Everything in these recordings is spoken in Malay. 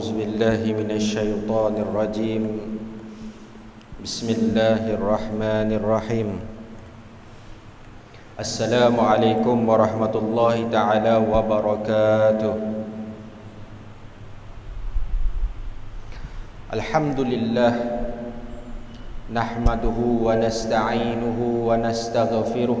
أعوذ بالله من الشيطان الرجيم بسم الله الرحمن الرحيم السلام عليكم ورحمة الله تعالى وبركاته الحمد لله نحمده ونستعينه ونستغفره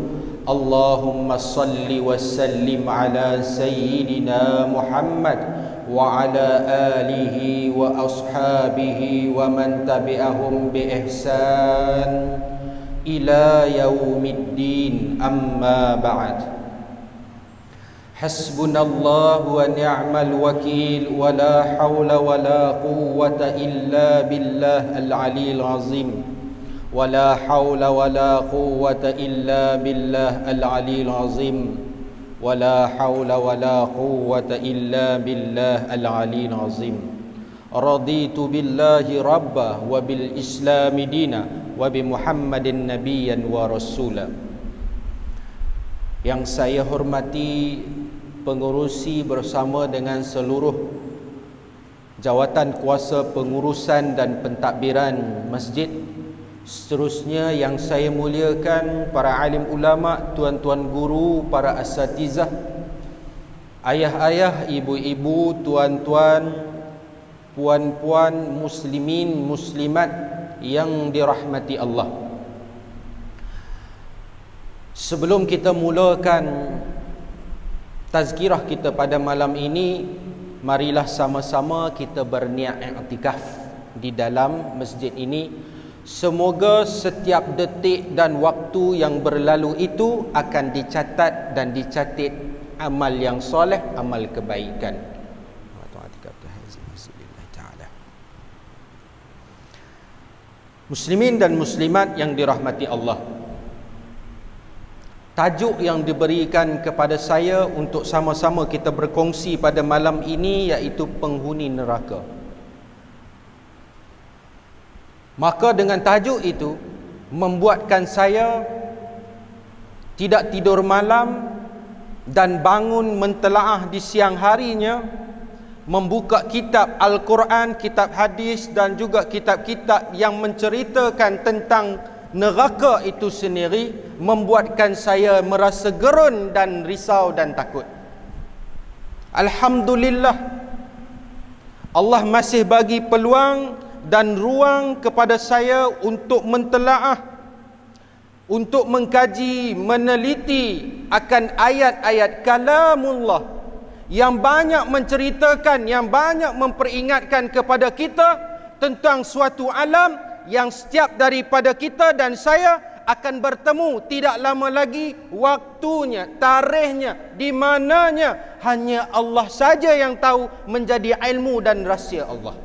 اللهم صل وسلم على سيدنا محمد وعلى آله وأصحابه ومن تبعهم بإحسان إلى يوم الدين أما بعد حسبنا الله ونعم الوكيل ولا حول ولا قوة إلا بالله العلي العظيم ولا حول ولا قوة إلا بالله العلي العظيم ولا حول ولا قوة إلا بالله العلي العظيم رضيت بالله ربا وبالإسلام دينا وبمحمد النبي ورسولا yang saya hormati pengurusi bersama dengan seluruh jawatan kuasa pengurusan dan pentadbiran masjid Seterusnya yang saya muliakan para alim ulama, tuan-tuan guru, para asatizah, ayah-ayah, ibu-ibu, tuan-tuan, puan-puan, muslimin, muslimat yang dirahmati Allah. Sebelum kita mulakan tazkirah kita pada malam ini, marilah sama-sama kita berniat i'tikaf di dalam masjid ini. Semoga setiap detik dan waktu yang berlalu itu akan dicatat dan dicatat amal yang soleh, amal kebaikan. Muslimin dan muslimat yang dirahmati Allah. Tajuk yang diberikan kepada saya untuk sama-sama kita berkongsi pada malam ini iaitu penghuni neraka. neraka. Maka dengan tajuk itu membuatkan saya tidak tidur malam dan bangun mentelaah di siang harinya membuka kitab Al-Quran, kitab hadis dan juga kitab-kitab yang menceritakan tentang neraka itu sendiri membuatkan saya merasa gerun dan risau dan takut. Alhamdulillah Allah masih bagi peluang dan ruang kepada saya untuk mentelaah untuk mengkaji meneliti akan ayat-ayat kalamullah yang banyak menceritakan yang banyak memperingatkan kepada kita tentang suatu alam yang setiap daripada kita dan saya akan bertemu tidak lama lagi waktunya tarikhnya di mananya hanya Allah saja yang tahu menjadi ilmu dan rahsia Allah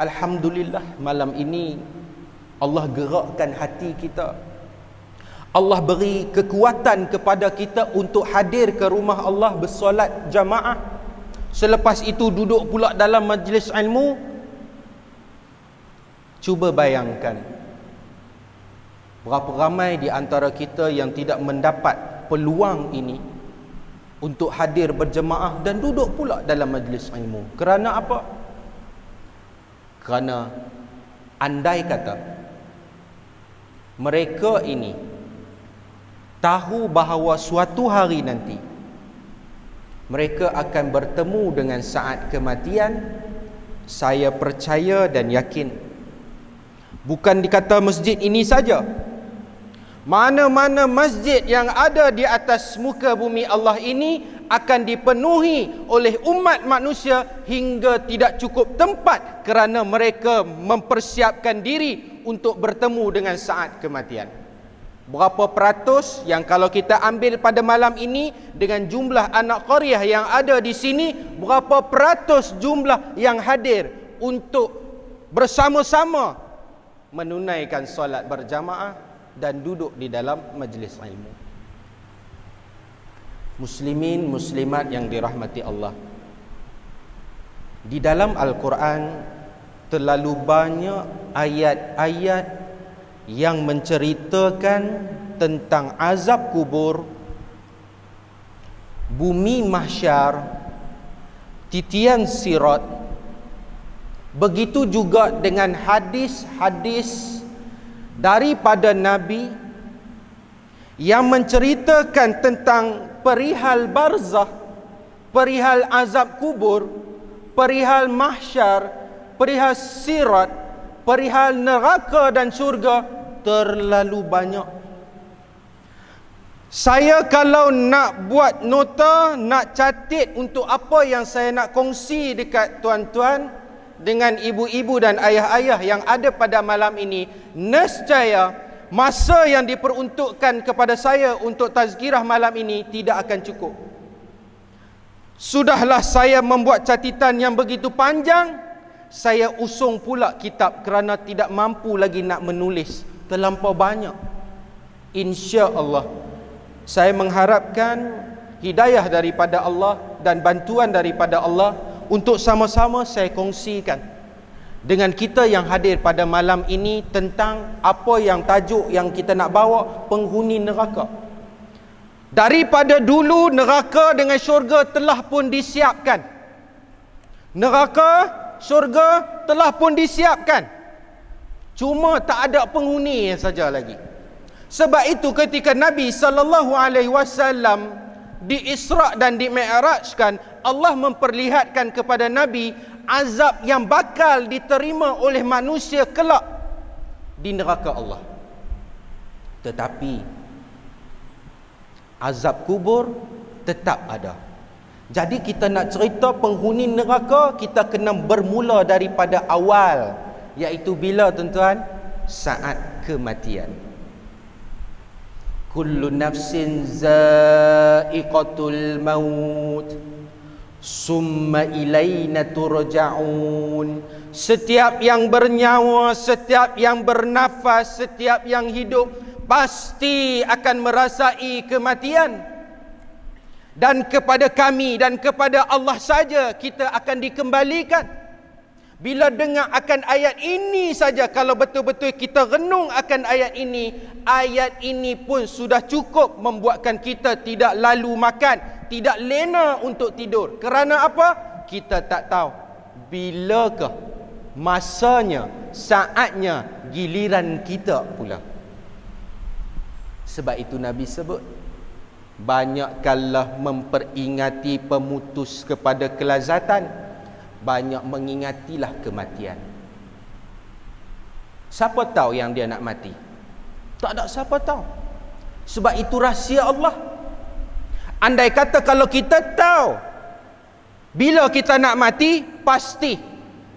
Alhamdulillah malam ini Allah gerakkan hati kita Allah beri kekuatan kepada kita untuk hadir ke rumah Allah bersolat jamaah Selepas itu duduk pula dalam majlis ilmu Cuba bayangkan Berapa ramai di antara kita yang tidak mendapat peluang ini Untuk hadir berjemaah dan duduk pula dalam majlis ilmu Kerana apa? Kerana apa? kerana andai kata mereka ini tahu bahawa suatu hari nanti mereka akan bertemu dengan saat kematian saya percaya dan yakin bukan dikata masjid ini saja mana-mana masjid yang ada di atas muka bumi Allah ini akan dipenuhi oleh umat manusia hingga tidak cukup tempat kerana mereka mempersiapkan diri untuk bertemu dengan saat kematian. Berapa peratus yang kalau kita ambil pada malam ini dengan jumlah anak Qariah yang ada di sini, berapa peratus jumlah yang hadir untuk bersama-sama menunaikan solat berjamaah dan duduk di dalam majlis ilmu muslimin muslimat yang dirahmati Allah di dalam al-Quran terlalu banyak ayat-ayat yang menceritakan tentang azab kubur bumi mahsyar titian sirat begitu juga dengan hadis-hadis daripada nabi yang menceritakan tentang perihal barzah, perihal azab kubur, perihal mahsyar, perihal sirat, perihal neraka dan syurga terlalu banyak. Saya kalau nak buat nota, nak catit untuk apa yang saya nak kongsi dekat tuan-tuan dengan ibu-ibu dan ayah-ayah yang ada pada malam ini, nescaya masa yang diperuntukkan kepada saya untuk tazkirah malam ini tidak akan cukup. Sudahlah saya membuat catatan yang begitu panjang, saya usung pula kitab kerana tidak mampu lagi nak menulis terlampau banyak. Insya-Allah. Saya mengharapkan hidayah daripada Allah dan bantuan daripada Allah untuk sama-sama saya kongsikan dengan kita yang hadir pada malam ini tentang apa yang tajuk yang kita nak bawa penghuni neraka daripada dulu neraka dengan syurga telah pun disiapkan neraka syurga telah pun disiapkan cuma tak ada penghuni yang saja lagi sebab itu ketika Nabi sallallahu alaihi wasallam diisra dan dimi'rajkan Allah memperlihatkan kepada Nabi azab yang bakal diterima oleh manusia kelak di neraka Allah. Tetapi azab kubur tetap ada. Jadi kita nak cerita penghuni neraka kita kena bermula daripada awal iaitu bila tuan-tuan saat kematian. Kullu nafsin zaiqatul maut summa ilaina turja'un setiap yang bernyawa setiap yang bernafas setiap yang hidup pasti akan merasai kematian dan kepada kami dan kepada Allah saja kita akan dikembalikan bila dengar akan ayat ini saja kalau betul-betul kita renung akan ayat ini ayat ini pun sudah cukup membuatkan kita tidak lalu makan tidak lena untuk tidur. Kerana apa? Kita tak tahu bilakah masanya, saatnya giliran kita pula. Sebab itu Nabi sebut banyakkanlah memperingati pemutus kepada kelazatan, banyak mengingatilah kematian. Siapa tahu yang dia nak mati? Tak ada siapa tahu. Sebab itu rahsia Allah. Andai kata kalau kita tahu bila kita nak mati, pasti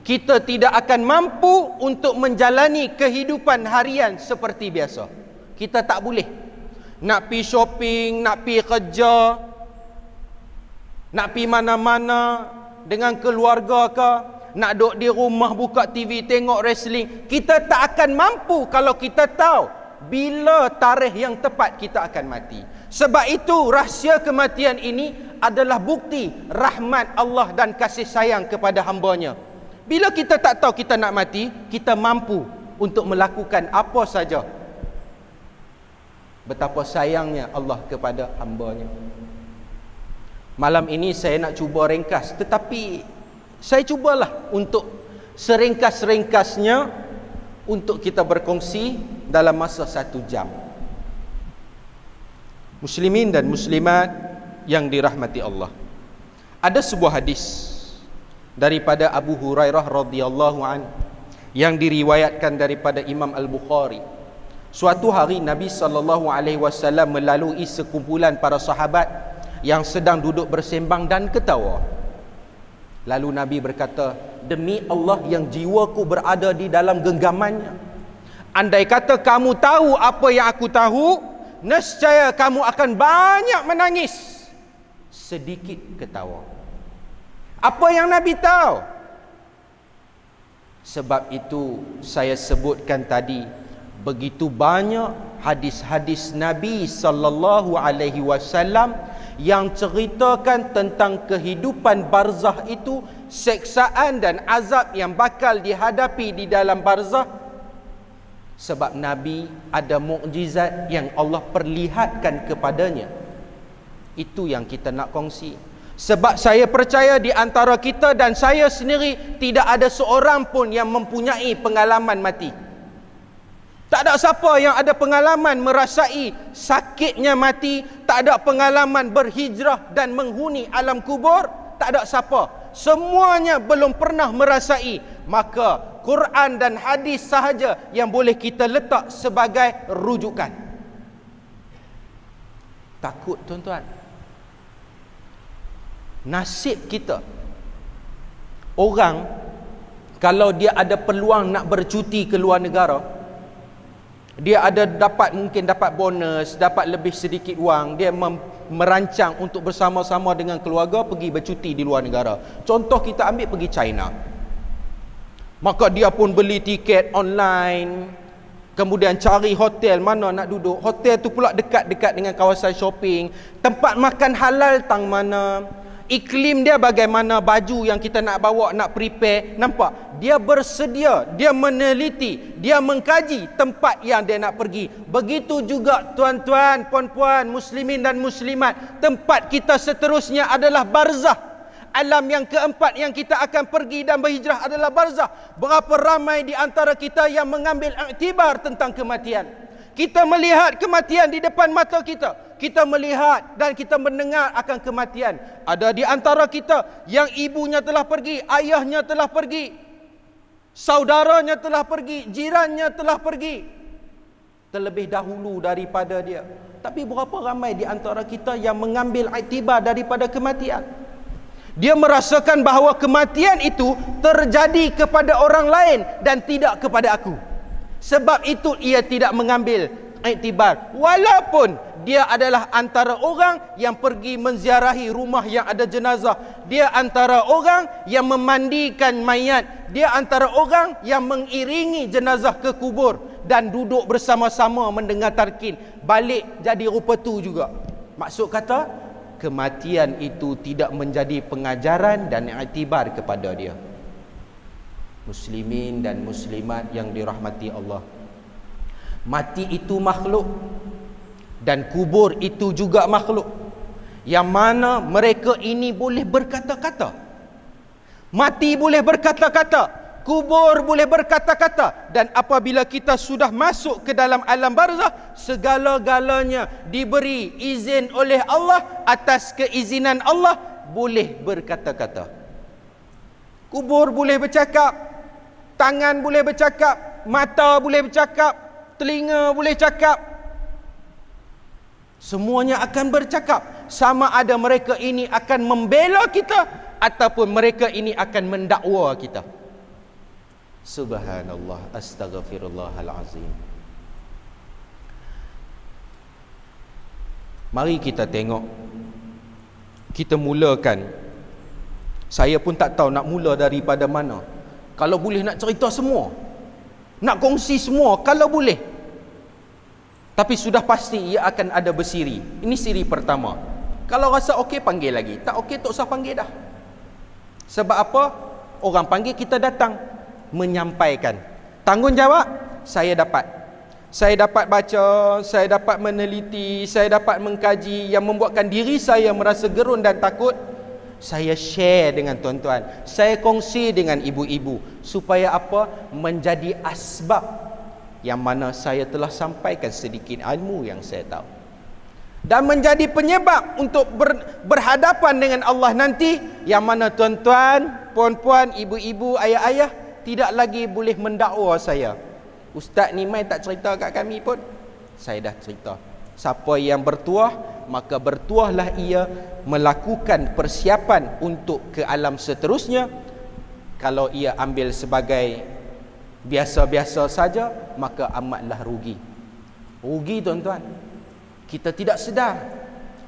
kita tidak akan mampu untuk menjalani kehidupan harian seperti biasa. Kita tak boleh. Nak pi shopping, nak pi kerja, nak pi mana-mana dengan keluarga ke, nak duduk di rumah buka TV tengok wrestling, kita tak akan mampu kalau kita tahu bila tarikh yang tepat kita akan mati. Sebab itu rahsia kematian ini adalah bukti rahmat Allah dan kasih sayang kepada hambanya. Bila kita tak tahu kita nak mati, kita mampu untuk melakukan apa saja. Betapa sayangnya Allah kepada hambanya. Malam ini saya nak cuba ringkas. Tetapi saya cubalah untuk seringkas-ringkasnya untuk kita berkongsi dalam masa satu jam muslimin dan muslimat yang dirahmati Allah ada sebuah hadis daripada Abu Hurairah radhiyallahu an yang diriwayatkan daripada Imam Al-Bukhari suatu hari Nabi saw melalui sekumpulan para sahabat yang sedang duduk bersembang dan ketawa lalu Nabi berkata demi Allah yang jiwaku berada di dalam genggamannya andai kata kamu tahu apa yang aku tahu nescaya kamu akan banyak menangis sedikit ketawa apa yang nabi tahu sebab itu saya sebutkan tadi begitu banyak hadis-hadis nabi sallallahu alaihi wasallam yang ceritakan tentang kehidupan barzah itu seksaan dan azab yang bakal dihadapi di dalam barzah sebab Nabi ada mukjizat yang Allah perlihatkan kepadanya itu yang kita nak kongsi sebab saya percaya di antara kita dan saya sendiri tidak ada seorang pun yang mempunyai pengalaman mati tak ada siapa yang ada pengalaman merasai sakitnya mati tak ada pengalaman berhijrah dan menghuni alam kubur tak ada siapa semuanya belum pernah merasai maka Quran dan hadis sahaja yang boleh kita letak sebagai rujukan. Takut tuan-tuan. Nasib kita. Orang kalau dia ada peluang nak bercuti ke luar negara, dia ada dapat mungkin dapat bonus, dapat lebih sedikit wang, dia merancang untuk bersama-sama dengan keluarga pergi bercuti di luar negara. Contoh kita ambil pergi China maka dia pun beli tiket online kemudian cari hotel mana nak duduk hotel tu pula dekat-dekat dengan kawasan shopping tempat makan halal tang mana iklim dia bagaimana baju yang kita nak bawa nak prepare nampak dia bersedia dia meneliti dia mengkaji tempat yang dia nak pergi begitu juga tuan-tuan puan-puan muslimin dan muslimat tempat kita seterusnya adalah barzah alam yang keempat yang kita akan pergi dan berhijrah adalah barzah. Berapa ramai di antara kita yang mengambil iktibar tentang kematian. Kita melihat kematian di depan mata kita. Kita melihat dan kita mendengar akan kematian. Ada di antara kita yang ibunya telah pergi, ayahnya telah pergi. Saudaranya telah pergi, jirannya telah pergi. Terlebih dahulu daripada dia. Tapi berapa ramai di antara kita yang mengambil iktibar daripada kematian? Dia merasakan bahawa kematian itu terjadi kepada orang lain dan tidak kepada aku. Sebab itu ia tidak mengambil iktibar. Walaupun dia adalah antara orang yang pergi menziarahi rumah yang ada jenazah. Dia antara orang yang memandikan mayat. Dia antara orang yang mengiringi jenazah ke kubur. Dan duduk bersama-sama mendengar tarkin. Balik jadi rupa tu juga. Maksud kata, kematian itu tidak menjadi pengajaran dan iktibar kepada dia muslimin dan muslimat yang dirahmati Allah mati itu makhluk dan kubur itu juga makhluk yang mana mereka ini boleh berkata-kata mati boleh berkata-kata kubur boleh berkata-kata dan apabila kita sudah masuk ke dalam alam barzah segala-galanya diberi izin oleh Allah atas keizinan Allah boleh berkata-kata kubur boleh bercakap tangan boleh bercakap mata boleh bercakap telinga boleh cakap semuanya akan bercakap sama ada mereka ini akan membela kita ataupun mereka ini akan mendakwa kita. Subhanallah Astaghfirullahalazim Mari kita tengok Kita mulakan Saya pun tak tahu nak mula daripada mana Kalau boleh nak cerita semua Nak kongsi semua Kalau boleh Tapi sudah pasti ia akan ada bersiri Ini siri pertama Kalau rasa okey panggil lagi Tak okey tak usah panggil dah Sebab apa? Orang panggil kita datang menyampaikan tanggungjawab saya dapat saya dapat baca saya dapat meneliti saya dapat mengkaji yang membuatkan diri saya merasa gerun dan takut saya share dengan tuan-tuan saya kongsi dengan ibu-ibu supaya apa menjadi asbab yang mana saya telah sampaikan sedikit ilmu yang saya tahu dan menjadi penyebab untuk ber, berhadapan dengan Allah nanti yang mana tuan-tuan, puan-puan, ibu-ibu, ayah-ayah tidak lagi boleh mendakwa saya. Ustaz Nimai tak cerita kat kami pun, saya dah cerita. Siapa yang bertuah, maka bertuahlah ia melakukan persiapan untuk ke alam seterusnya. Kalau ia ambil sebagai biasa-biasa saja, maka amatlah rugi. Rugi tuan-tuan. Kita tidak sedar.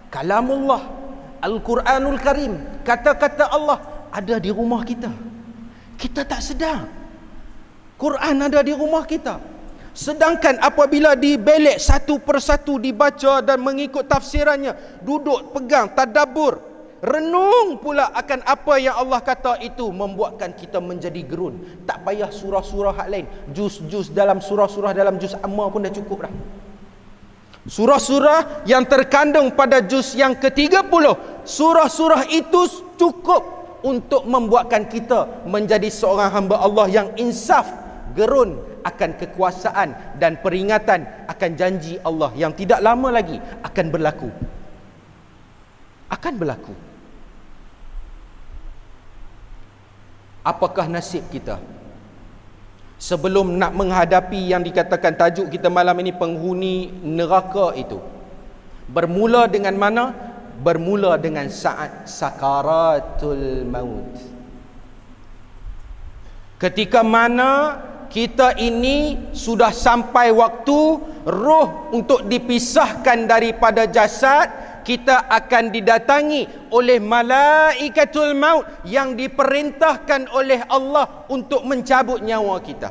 Kalamullah, Al-Quranul Karim, kata-kata Allah ada di rumah Kita kita tak sedar Quran ada di rumah kita sedangkan apabila dibelek satu persatu dibaca dan mengikut tafsirannya duduk pegang tadabur, renung pula akan apa yang Allah kata itu membuatkan kita menjadi gerun tak payah surah-surah hak lain juz-juz dalam surah-surah dalam juz amma pun dah cukup dah surah-surah yang terkandung pada juz yang ketiga puluh surah-surah itu cukup untuk membuatkan kita menjadi seorang hamba Allah yang insaf gerun akan kekuasaan dan peringatan akan janji Allah yang tidak lama lagi akan berlaku akan berlaku apakah nasib kita sebelum nak menghadapi yang dikatakan tajuk kita malam ini penghuni neraka itu bermula dengan mana bermula dengan saat sakaratul maut ketika mana kita ini sudah sampai waktu roh untuk dipisahkan daripada jasad kita akan didatangi oleh malaikatul maut yang diperintahkan oleh Allah untuk mencabut nyawa kita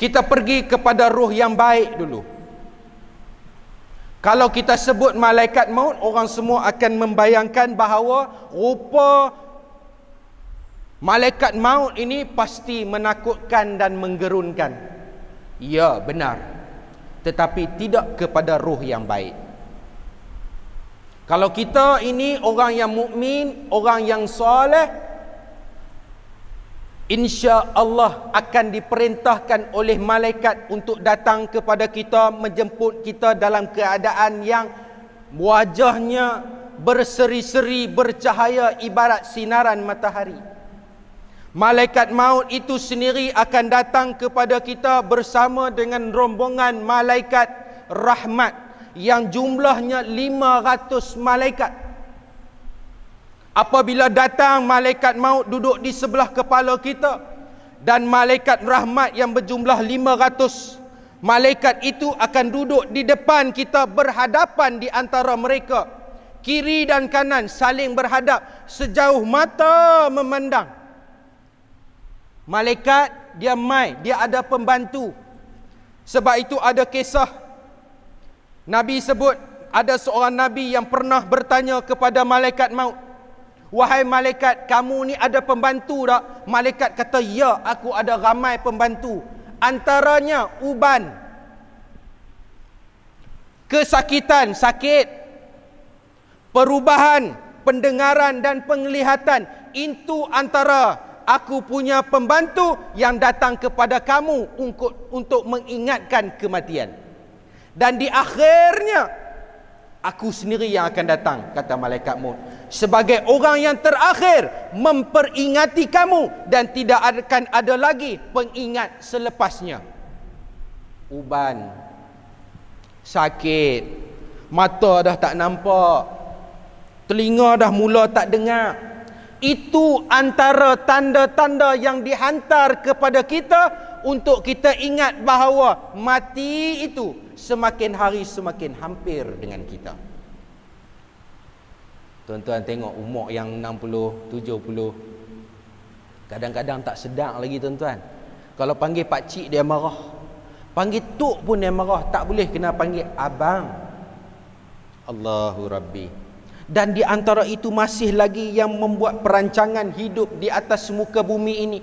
kita pergi kepada roh yang baik dulu kalau kita sebut malaikat maut, orang semua akan membayangkan bahawa rupa malaikat maut ini pasti menakutkan dan menggerunkan. Ya, benar. Tetapi tidak kepada ruh yang baik. Kalau kita ini orang yang mukmin, orang yang soleh, insya Allah akan diperintahkan oleh malaikat untuk datang kepada kita menjemput kita dalam keadaan yang wajahnya berseri-seri bercahaya ibarat sinaran matahari malaikat maut itu sendiri akan datang kepada kita bersama dengan rombongan malaikat rahmat yang jumlahnya 500 malaikat apabila datang malaikat maut duduk di sebelah kepala kita dan malaikat rahmat yang berjumlah 500 malaikat itu akan duduk di depan kita berhadapan di antara mereka kiri dan kanan saling berhadap sejauh mata memandang malaikat dia mai dia ada pembantu sebab itu ada kisah nabi sebut ada seorang nabi yang pernah bertanya kepada malaikat maut Wahai malaikat, kamu ni ada pembantu tak? Malaikat kata, ya, aku ada ramai pembantu. Antaranya, uban. Kesakitan, sakit. Perubahan, pendengaran dan penglihatan. Itu antara aku punya pembantu yang datang kepada kamu untuk mengingatkan kematian. Dan di akhirnya, aku sendiri yang akan datang kata malaikat maut sebagai orang yang terakhir memperingati kamu dan tidak akan ada lagi pengingat selepasnya uban sakit mata dah tak nampak telinga dah mula tak dengar itu antara tanda-tanda yang dihantar kepada kita untuk kita ingat bahawa mati itu semakin hari semakin hampir dengan kita. Tuan-tuan tengok umur yang 60, 70. Kadang-kadang tak sedar lagi tuan-tuan. Kalau panggil pak cik dia marah. Panggil tok pun dia marah, tak boleh kena panggil abang. Allahu Rabbi. Dan di antara itu masih lagi yang membuat perancangan hidup di atas muka bumi ini.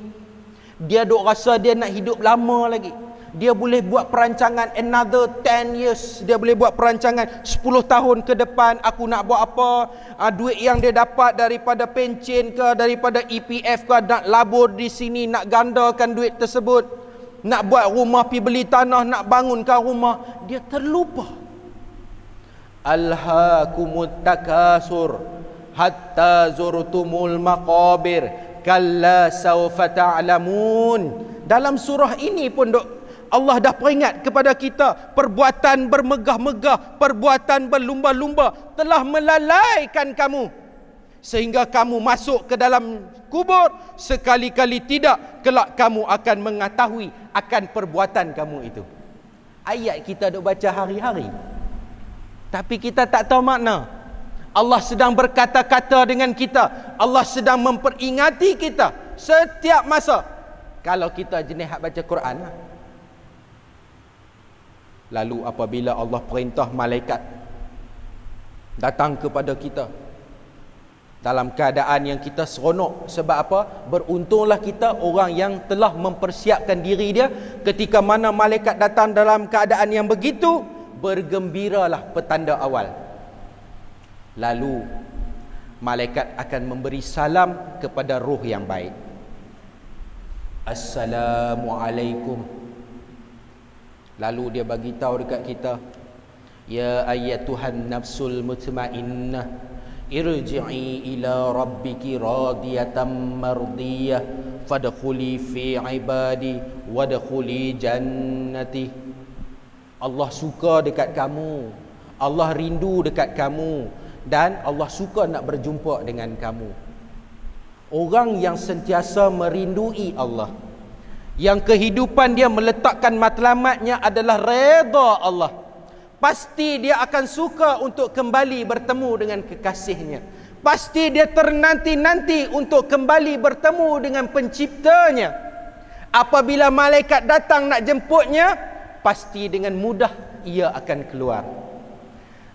Dia dok rasa dia nak hidup lama lagi dia boleh buat perancangan another 10 years dia boleh buat perancangan 10 tahun ke depan aku nak buat apa uh, duit yang dia dapat daripada pencen ke daripada EPF ke nak labur di sini nak gandakan duit tersebut nak buat rumah pi beli tanah nak bangunkan rumah dia terlupa alhaakumut takasur hatta zurtumul maqabir kalla sawfa ta'lamun dalam surah ini pun dok Allah dah peringat kepada kita perbuatan bermegah-megah, perbuatan berlumba-lumba telah melalaikan kamu sehingga kamu masuk ke dalam kubur sekali-kali tidak kelak kamu akan mengetahui akan perbuatan kamu itu. Ayat kita dok baca hari-hari. Tapi kita tak tahu makna. Allah sedang berkata-kata dengan kita. Allah sedang memperingati kita setiap masa. Kalau kita jenis hak baca Quran lah. Lalu apabila Allah perintah malaikat datang kepada kita dalam keadaan yang kita seronok sebab apa? Beruntunglah kita orang yang telah mempersiapkan diri dia ketika mana malaikat datang dalam keadaan yang begitu bergembiralah petanda awal. Lalu malaikat akan memberi salam kepada ruh yang baik. Assalamualaikum lalu dia bagi tahu dekat kita ya ayyatuhan nafsul mutmainnah irji'i ila rabbiki radiyatan mardiyah fadkhuli fi ibadi wadkhuli jannati Allah suka dekat kamu Allah rindu dekat kamu dan Allah suka nak berjumpa dengan kamu orang yang sentiasa merindui Allah yang kehidupan dia meletakkan matlamatnya adalah reda Allah pasti dia akan suka untuk kembali bertemu dengan kekasihnya pasti dia ternanti-nanti untuk kembali bertemu dengan penciptanya apabila malaikat datang nak jemputnya pasti dengan mudah ia akan keluar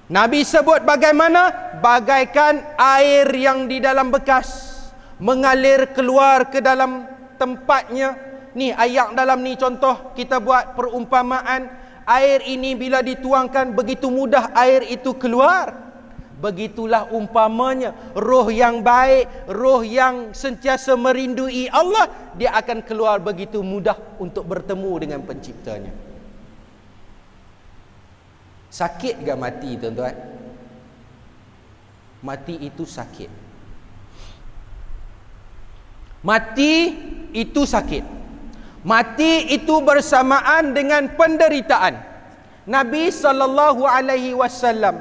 Nabi sebut bagaimana bagaikan air yang di dalam bekas mengalir keluar ke dalam tempatnya ni ayat dalam ni contoh kita buat perumpamaan air ini bila dituangkan begitu mudah air itu keluar begitulah umpamanya roh yang baik roh yang sentiasa merindui Allah dia akan keluar begitu mudah untuk bertemu dengan penciptanya sakit ke mati tuan-tuan mati itu sakit mati itu sakit Mati itu bersamaan dengan penderitaan. Nabi sallallahu alaihi wasallam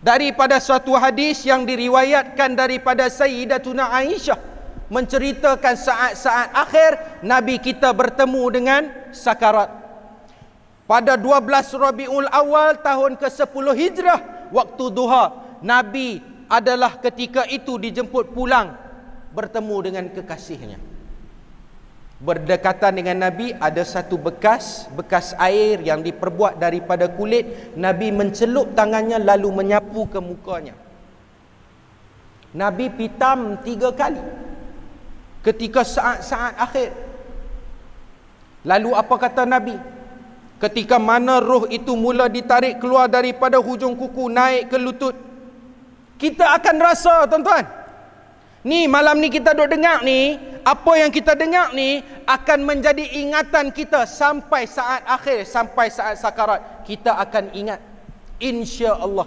daripada suatu hadis yang diriwayatkan daripada Sayyidatuna Aisyah menceritakan saat-saat akhir Nabi kita bertemu dengan Sakarat. Pada 12 Rabiul Awal tahun ke-10 Hijrah waktu duha Nabi adalah ketika itu dijemput pulang bertemu dengan kekasihnya berdekatan dengan Nabi ada satu bekas bekas air yang diperbuat daripada kulit Nabi mencelup tangannya lalu menyapu ke mukanya Nabi pitam tiga kali ketika saat-saat akhir lalu apa kata Nabi ketika mana roh itu mula ditarik keluar daripada hujung kuku naik ke lutut kita akan rasa tuan-tuan Ni malam ni kita duk dengar ni, apa yang kita dengar ni akan menjadi ingatan kita sampai saat akhir, sampai saat sakarat. Kita akan ingat. Insya-Allah.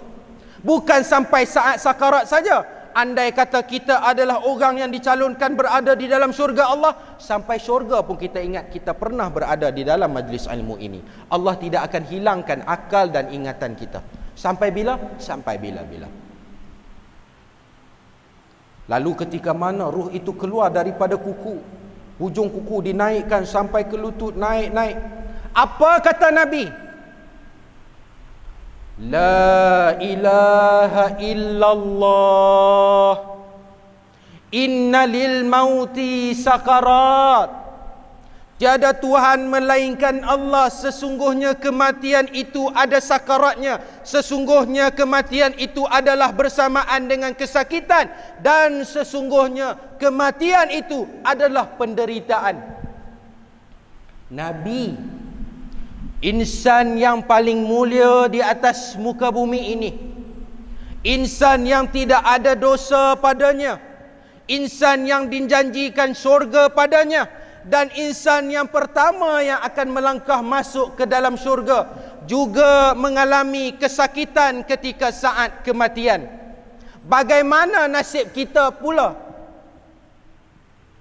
Bukan sampai saat sakarat saja. Andai kata kita adalah orang yang dicalonkan berada di dalam syurga Allah, sampai syurga pun kita ingat kita pernah berada di dalam majlis ilmu ini. Allah tidak akan hilangkan akal dan ingatan kita. Sampai bila? Sampai bila-bila. Bila. Lalu ketika mana ruh itu keluar daripada kuku Hujung kuku dinaikkan sampai ke lutut naik-naik Apa kata Nabi? La ilaha illallah Inna mauti sakarat Tiada Tuhan melainkan Allah Sesungguhnya kematian itu ada sakaratnya Sesungguhnya kematian itu adalah bersamaan dengan kesakitan Dan sesungguhnya kematian itu adalah penderitaan Nabi Insan yang paling mulia di atas muka bumi ini Insan yang tidak ada dosa padanya Insan yang dijanjikan syurga padanya dan insan yang pertama yang akan melangkah masuk ke dalam syurga juga mengalami kesakitan ketika saat kematian bagaimana nasib kita pula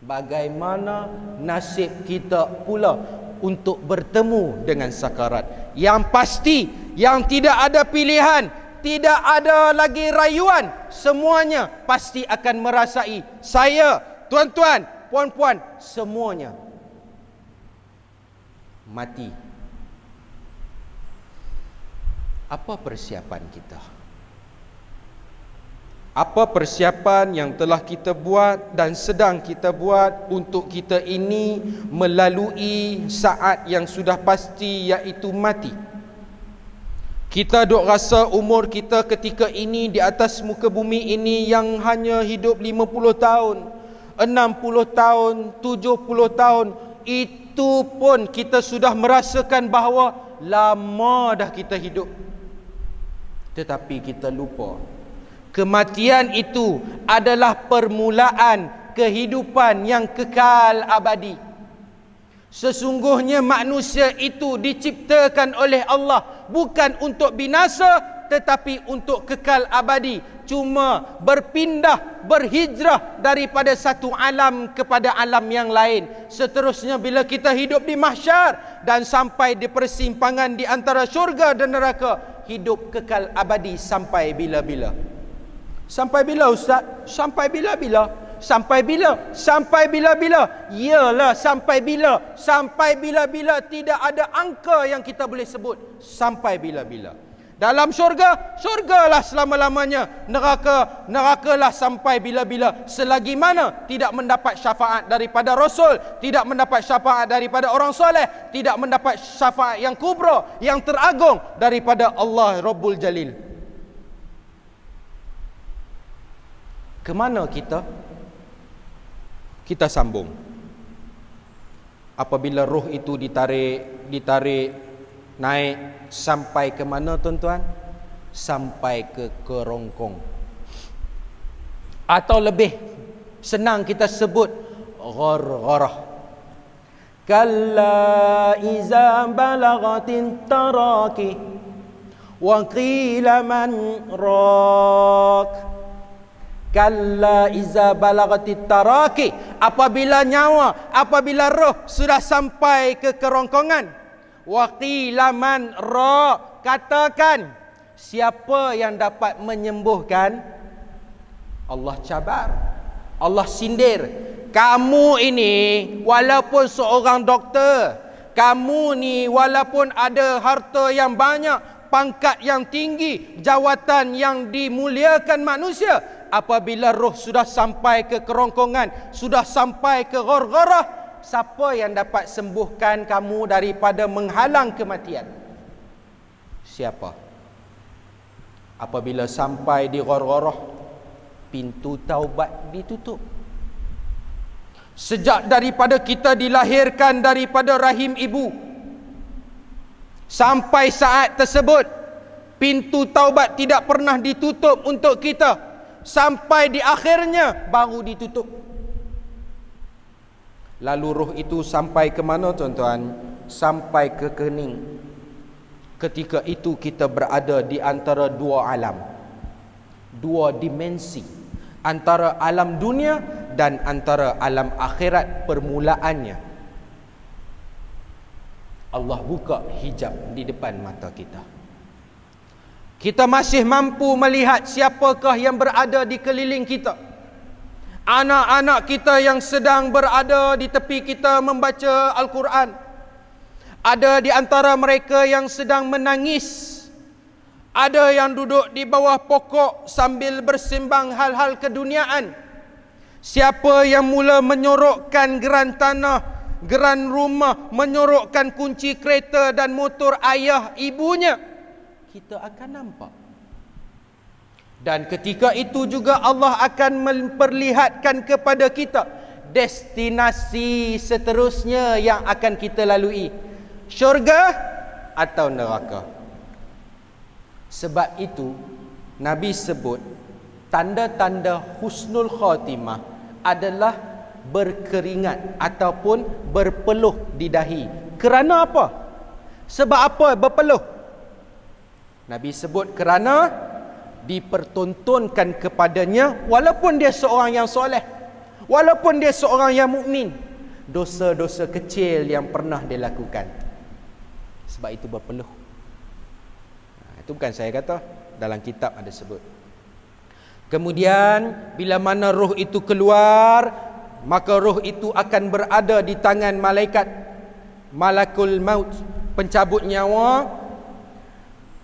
bagaimana nasib kita pula untuk bertemu dengan sakarat yang pasti yang tidak ada pilihan tidak ada lagi rayuan semuanya pasti akan merasai saya tuan-tuan puan-puan semuanya mati apa persiapan kita apa persiapan yang telah kita buat dan sedang kita buat untuk kita ini melalui saat yang sudah pasti iaitu mati kita duk rasa umur kita ketika ini di atas muka bumi ini yang hanya hidup 50 tahun 60 tahun, 70 tahun itu pun kita sudah merasakan bahawa lama dah kita hidup. Tetapi kita lupa. Kematian itu adalah permulaan kehidupan yang kekal abadi. Sesungguhnya manusia itu diciptakan oleh Allah bukan untuk binasa tetapi untuk kekal abadi cuma berpindah berhijrah daripada satu alam kepada alam yang lain seterusnya bila kita hidup di mahsyar dan sampai di persimpangan di antara syurga dan neraka hidup kekal abadi sampai bila-bila sampai bila ustaz sampai bila-bila sampai bila sampai bila-bila iyalah sampai bila sampai bila-bila tidak ada angka yang kita boleh sebut sampai bila-bila dalam syurga, syurgalah selama-lamanya. Neraka, nerakalah sampai bila-bila. Selagi mana tidak mendapat syafaat daripada Rasul. Tidak mendapat syafaat daripada orang soleh. Tidak mendapat syafaat yang kubra, yang teragung daripada Allah Rabbul Jalil. Kemana kita? Kita sambung. Apabila ruh itu ditarik, ditarik, naik, sampai ke mana tuan-tuan? Sampai ke kerongkong. Atau lebih senang kita sebut gharah. Kalla iza balagatin taraki wa qila man rak. Kalla iza balagatin taraki apabila nyawa, apabila roh sudah sampai ke kerongkongan. Waqilaman ra Katakan Siapa yang dapat menyembuhkan Allah cabar Allah sindir Kamu ini Walaupun seorang doktor Kamu ni walaupun ada harta yang banyak Pangkat yang tinggi Jawatan yang dimuliakan manusia Apabila roh sudah sampai ke kerongkongan Sudah sampai ke gor siapa yang dapat sembuhkan kamu daripada menghalang kematian siapa apabila sampai di ghor-ghorah pintu taubat ditutup sejak daripada kita dilahirkan daripada rahim ibu sampai saat tersebut pintu taubat tidak pernah ditutup untuk kita sampai di akhirnya baru ditutup Lalu ruh itu sampai ke mana tuan-tuan? Sampai ke kening. Ketika itu kita berada di antara dua alam. Dua dimensi. Antara alam dunia dan antara alam akhirat permulaannya. Allah buka hijab di depan mata kita. Kita masih mampu melihat siapakah yang berada di keliling kita. Kita anak-anak kita yang sedang berada di tepi kita membaca Al-Quran. Ada di antara mereka yang sedang menangis. Ada yang duduk di bawah pokok sambil bersimbang hal-hal keduniaan. Siapa yang mula menyorokkan geran tanah, geran rumah, menyorokkan kunci kereta dan motor ayah ibunya. Kita akan nampak. Dan ketika itu juga Allah akan memperlihatkan kepada kita destinasi seterusnya yang akan kita lalui. Syurga atau neraka. Sebab itu Nabi sebut tanda-tanda husnul khatimah adalah berkeringat ataupun berpeluh di dahi. Kerana apa? Sebab apa berpeluh? Nabi sebut kerana dipertontonkan kepadanya walaupun dia seorang yang soleh walaupun dia seorang yang mukmin dosa-dosa kecil yang pernah dia lakukan sebab itu berpeluh ha, itu bukan saya kata dalam kitab ada sebut kemudian bila mana roh itu keluar maka roh itu akan berada di tangan malaikat malakul maut pencabut nyawa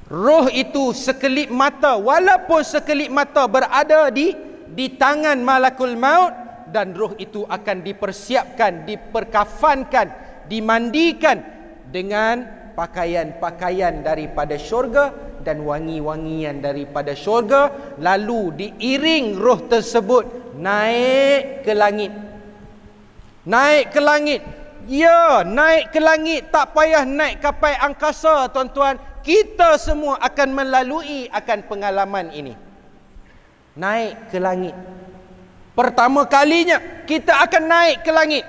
roh itu sekelip mata walaupun sekelip mata berada di di tangan malakul maut dan roh itu akan dipersiapkan diperkafankan dimandikan dengan pakaian-pakaian daripada syurga dan wangi-wangian daripada syurga lalu diiring roh tersebut naik ke langit naik ke langit ya naik ke langit tak payah naik kapal angkasa tuan-tuan kita semua akan melalui akan pengalaman ini naik ke langit pertama kalinya kita akan naik ke langit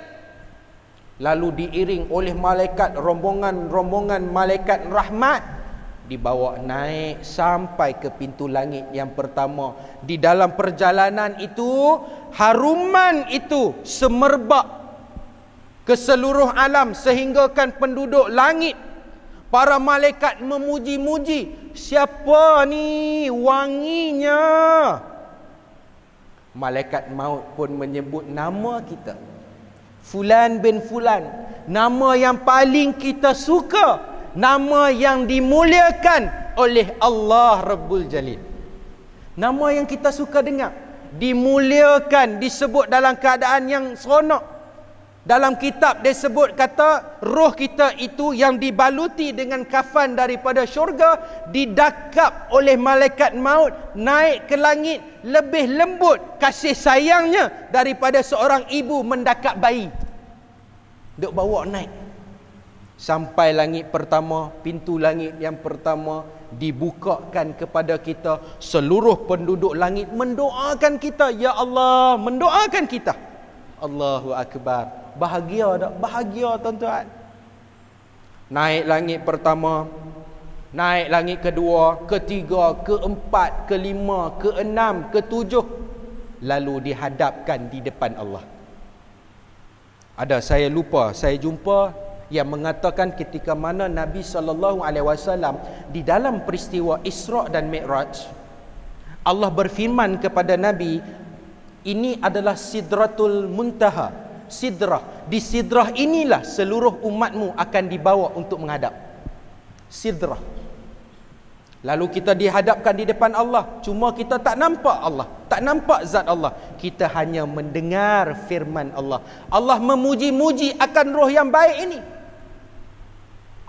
lalu diiring oleh malaikat rombongan-rombongan malaikat rahmat dibawa naik sampai ke pintu langit yang pertama di dalam perjalanan itu haruman itu semerbak keseluruh alam sehinggakan penduduk langit Para malaikat memuji-muji Siapa ni wanginya Malaikat maut pun menyebut nama kita Fulan bin Fulan Nama yang paling kita suka Nama yang dimuliakan oleh Allah Rabbul Jalil Nama yang kita suka dengar Dimuliakan disebut dalam keadaan yang seronok dalam kitab dia sebut kata roh kita itu yang dibaluti dengan kafan daripada syurga didakap oleh malaikat maut naik ke langit lebih lembut kasih sayangnya daripada seorang ibu mendakap bayi. Duk bawa naik. Sampai langit pertama, pintu langit yang pertama dibukakan kepada kita. Seluruh penduduk langit mendoakan kita. Ya Allah, mendoakan kita. Allahu Akbar. Bahagia tak? Bahagia tuan-tuan. Naik langit pertama. Naik langit kedua, ketiga, keempat, kelima, keenam, ketujuh. Lalu dihadapkan di depan Allah. Ada saya lupa, saya jumpa yang mengatakan ketika mana Nabi SAW di dalam peristiwa Isra' dan Mi'raj. Allah berfirman kepada Nabi, ini adalah Sidratul Muntaha sidrah di sidrah inilah seluruh umatmu akan dibawa untuk menghadap sidrah lalu kita dihadapkan di depan Allah cuma kita tak nampak Allah tak nampak zat Allah kita hanya mendengar firman Allah Allah memuji-muji akan roh yang baik ini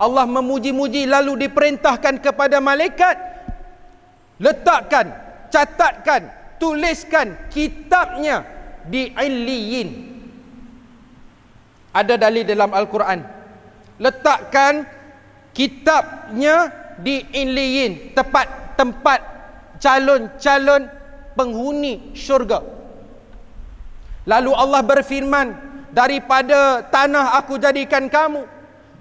Allah memuji-muji lalu diperintahkan kepada malaikat letakkan catatkan tuliskan kitabnya di illiyin ada dalil dalam Al-Quran letakkan kitabnya di Inliyin tepat tempat calon-calon penghuni syurga lalu Allah berfirman daripada tanah aku jadikan kamu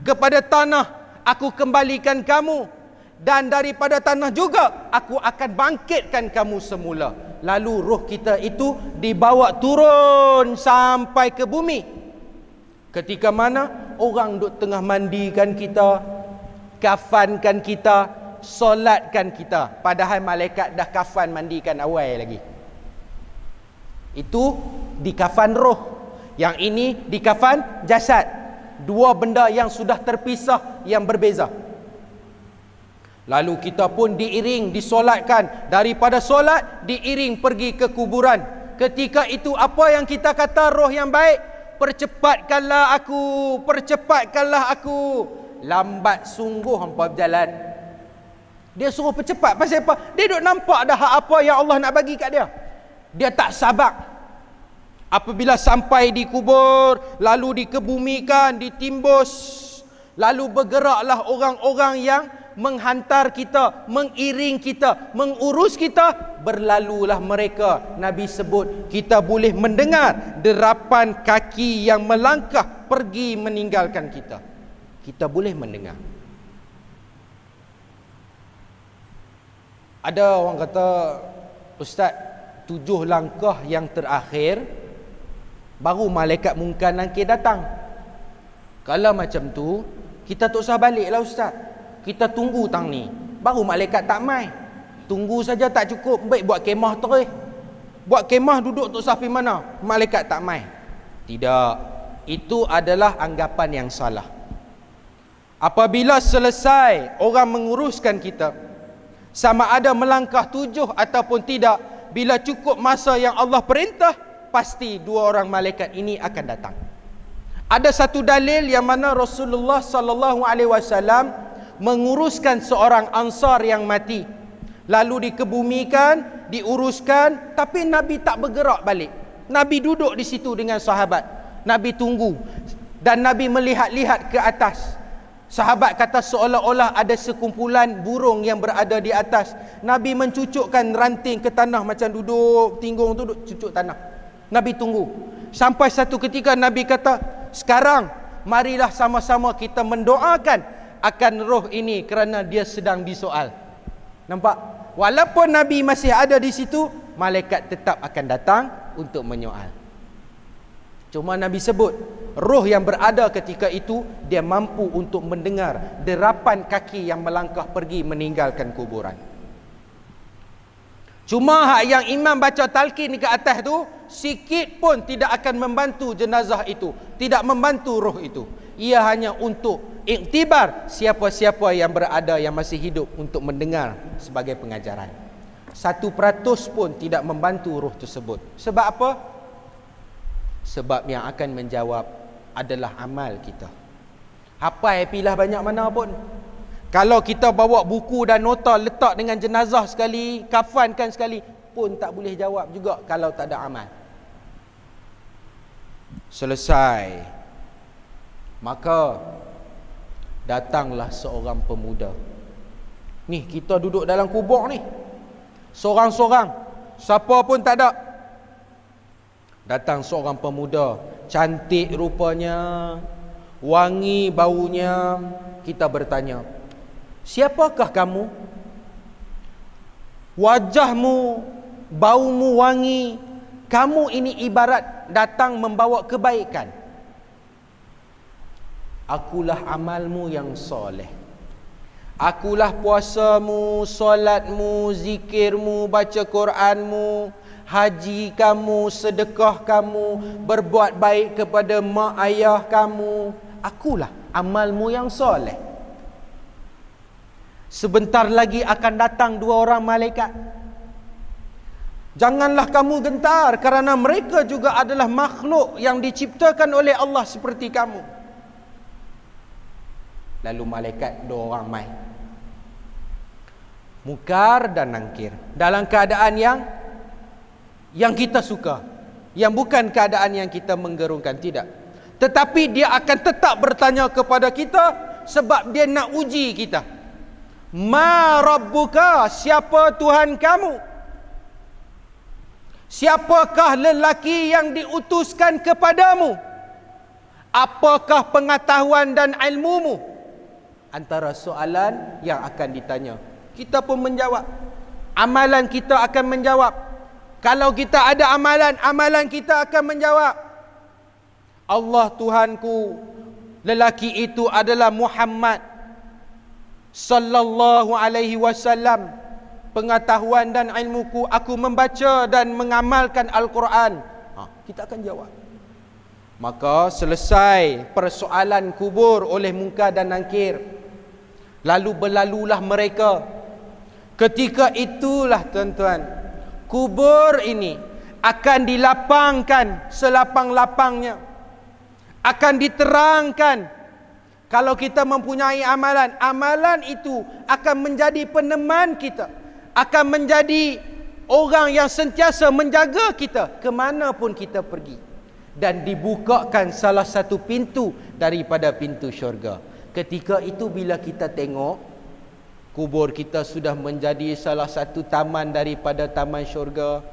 kepada tanah aku kembalikan kamu dan daripada tanah juga aku akan bangkitkan kamu semula lalu roh kita itu dibawa turun sampai ke bumi Ketika mana orang duk tengah mandikan kita, kafankan kita, solatkan kita. Padahal malaikat dah kafan mandikan awal lagi. Itu di kafan roh. Yang ini di kafan jasad. Dua benda yang sudah terpisah yang berbeza. Lalu kita pun diiring, disolatkan. Daripada solat, diiring pergi ke kuburan. Ketika itu apa yang kita kata roh yang baik? percepatkanlah aku percepatkanlah aku lambat sungguh hangpa berjalan dia suruh percepat pasal apa dia duk nampak dah hak apa yang Allah nak bagi kat dia dia tak sabar apabila sampai di kubur lalu dikebumikan ditimbus lalu bergeraklah orang-orang yang menghantar kita mengiring kita mengurus kita berlalulah mereka nabi sebut kita boleh mendengar derapan kaki yang melangkah pergi meninggalkan kita kita boleh mendengar ada orang kata ustaz tujuh langkah yang terakhir baru malaikat mungkar nangkir datang kalau macam tu kita tak usah baliklah ustaz kita tunggu tang ni baru malaikat tak mai Tunggu saja tak cukup Baik buat kemah terus Buat kemah duduk tu safi mana Malaikat tak main Tidak Itu adalah anggapan yang salah Apabila selesai Orang menguruskan kita Sama ada melangkah tujuh ataupun tidak Bila cukup masa yang Allah perintah Pasti dua orang malaikat ini akan datang ada satu dalil yang mana Rasulullah sallallahu alaihi wasallam menguruskan seorang ansar yang mati lalu dikebumikan, diuruskan tapi Nabi tak bergerak balik. Nabi duduk di situ dengan sahabat. Nabi tunggu dan Nabi melihat-lihat ke atas. Sahabat kata seolah-olah ada sekumpulan burung yang berada di atas. Nabi mencucukkan ranting ke tanah macam duduk, tinggung tu duduk cucuk tanah. Nabi tunggu. Sampai satu ketika Nabi kata, "Sekarang marilah sama-sama kita mendoakan akan roh ini kerana dia sedang disoal." Nampak? walaupun Nabi masih ada di situ malaikat tetap akan datang untuk menyoal cuma Nabi sebut roh yang berada ketika itu dia mampu untuk mendengar derapan kaki yang melangkah pergi meninggalkan kuburan cuma hak yang imam baca talqin ke atas tu sikit pun tidak akan membantu jenazah itu tidak membantu roh itu ia hanya untuk iktibar siapa-siapa yang berada yang masih hidup untuk mendengar sebagai pengajaran. Satu peratus pun tidak membantu ruh tersebut. Sebab apa? Sebab yang akan menjawab adalah amal kita. Apa yang pilih banyak mana pun. Kalau kita bawa buku dan nota letak dengan jenazah sekali, kafankan sekali pun tak boleh jawab juga kalau tak ada amal. Selesai. Selesai. Maka datanglah seorang pemuda. Ni kita duduk dalam kubur ni. Seorang-seorang, siapa pun tak ada. Datang seorang pemuda, cantik rupanya, wangi baunya. Kita bertanya, "Siapakah kamu? Wajahmu, baumu wangi. Kamu ini ibarat datang membawa kebaikan." akulah amalmu yang soleh akulah puasamu solatmu zikirmu baca Quranmu haji kamu sedekah kamu berbuat baik kepada mak ayah kamu akulah amalmu yang soleh sebentar lagi akan datang dua orang malaikat Janganlah kamu gentar kerana mereka juga adalah makhluk yang diciptakan oleh Allah seperti kamu lalu malaikat dua orang mai mukar dan nangkir dalam keadaan yang yang kita suka yang bukan keadaan yang kita menggerungkan tidak tetapi dia akan tetap bertanya kepada kita sebab dia nak uji kita ma rabbuka siapa tuhan kamu siapakah lelaki yang diutuskan kepadamu apakah pengetahuan dan ilmumu antara soalan yang akan ditanya. Kita pun menjawab. Amalan kita akan menjawab. Kalau kita ada amalan, amalan kita akan menjawab. Allah Tuhanku, lelaki itu adalah Muhammad sallallahu alaihi wasallam. Pengetahuan dan ilmuku aku membaca dan mengamalkan al-Quran. Ha, kita akan jawab. Maka selesai persoalan kubur oleh mungkar dan nangkir. Lalu berlalulah mereka Ketika itulah tuan-tuan Kubur ini akan dilapangkan selapang-lapangnya Akan diterangkan Kalau kita mempunyai amalan Amalan itu akan menjadi peneman kita Akan menjadi orang yang sentiasa menjaga kita Kemanapun kita pergi dan dibukakan salah satu pintu daripada pintu syurga. Ketika itu bila kita tengok kubur kita sudah menjadi salah satu taman daripada taman syurga,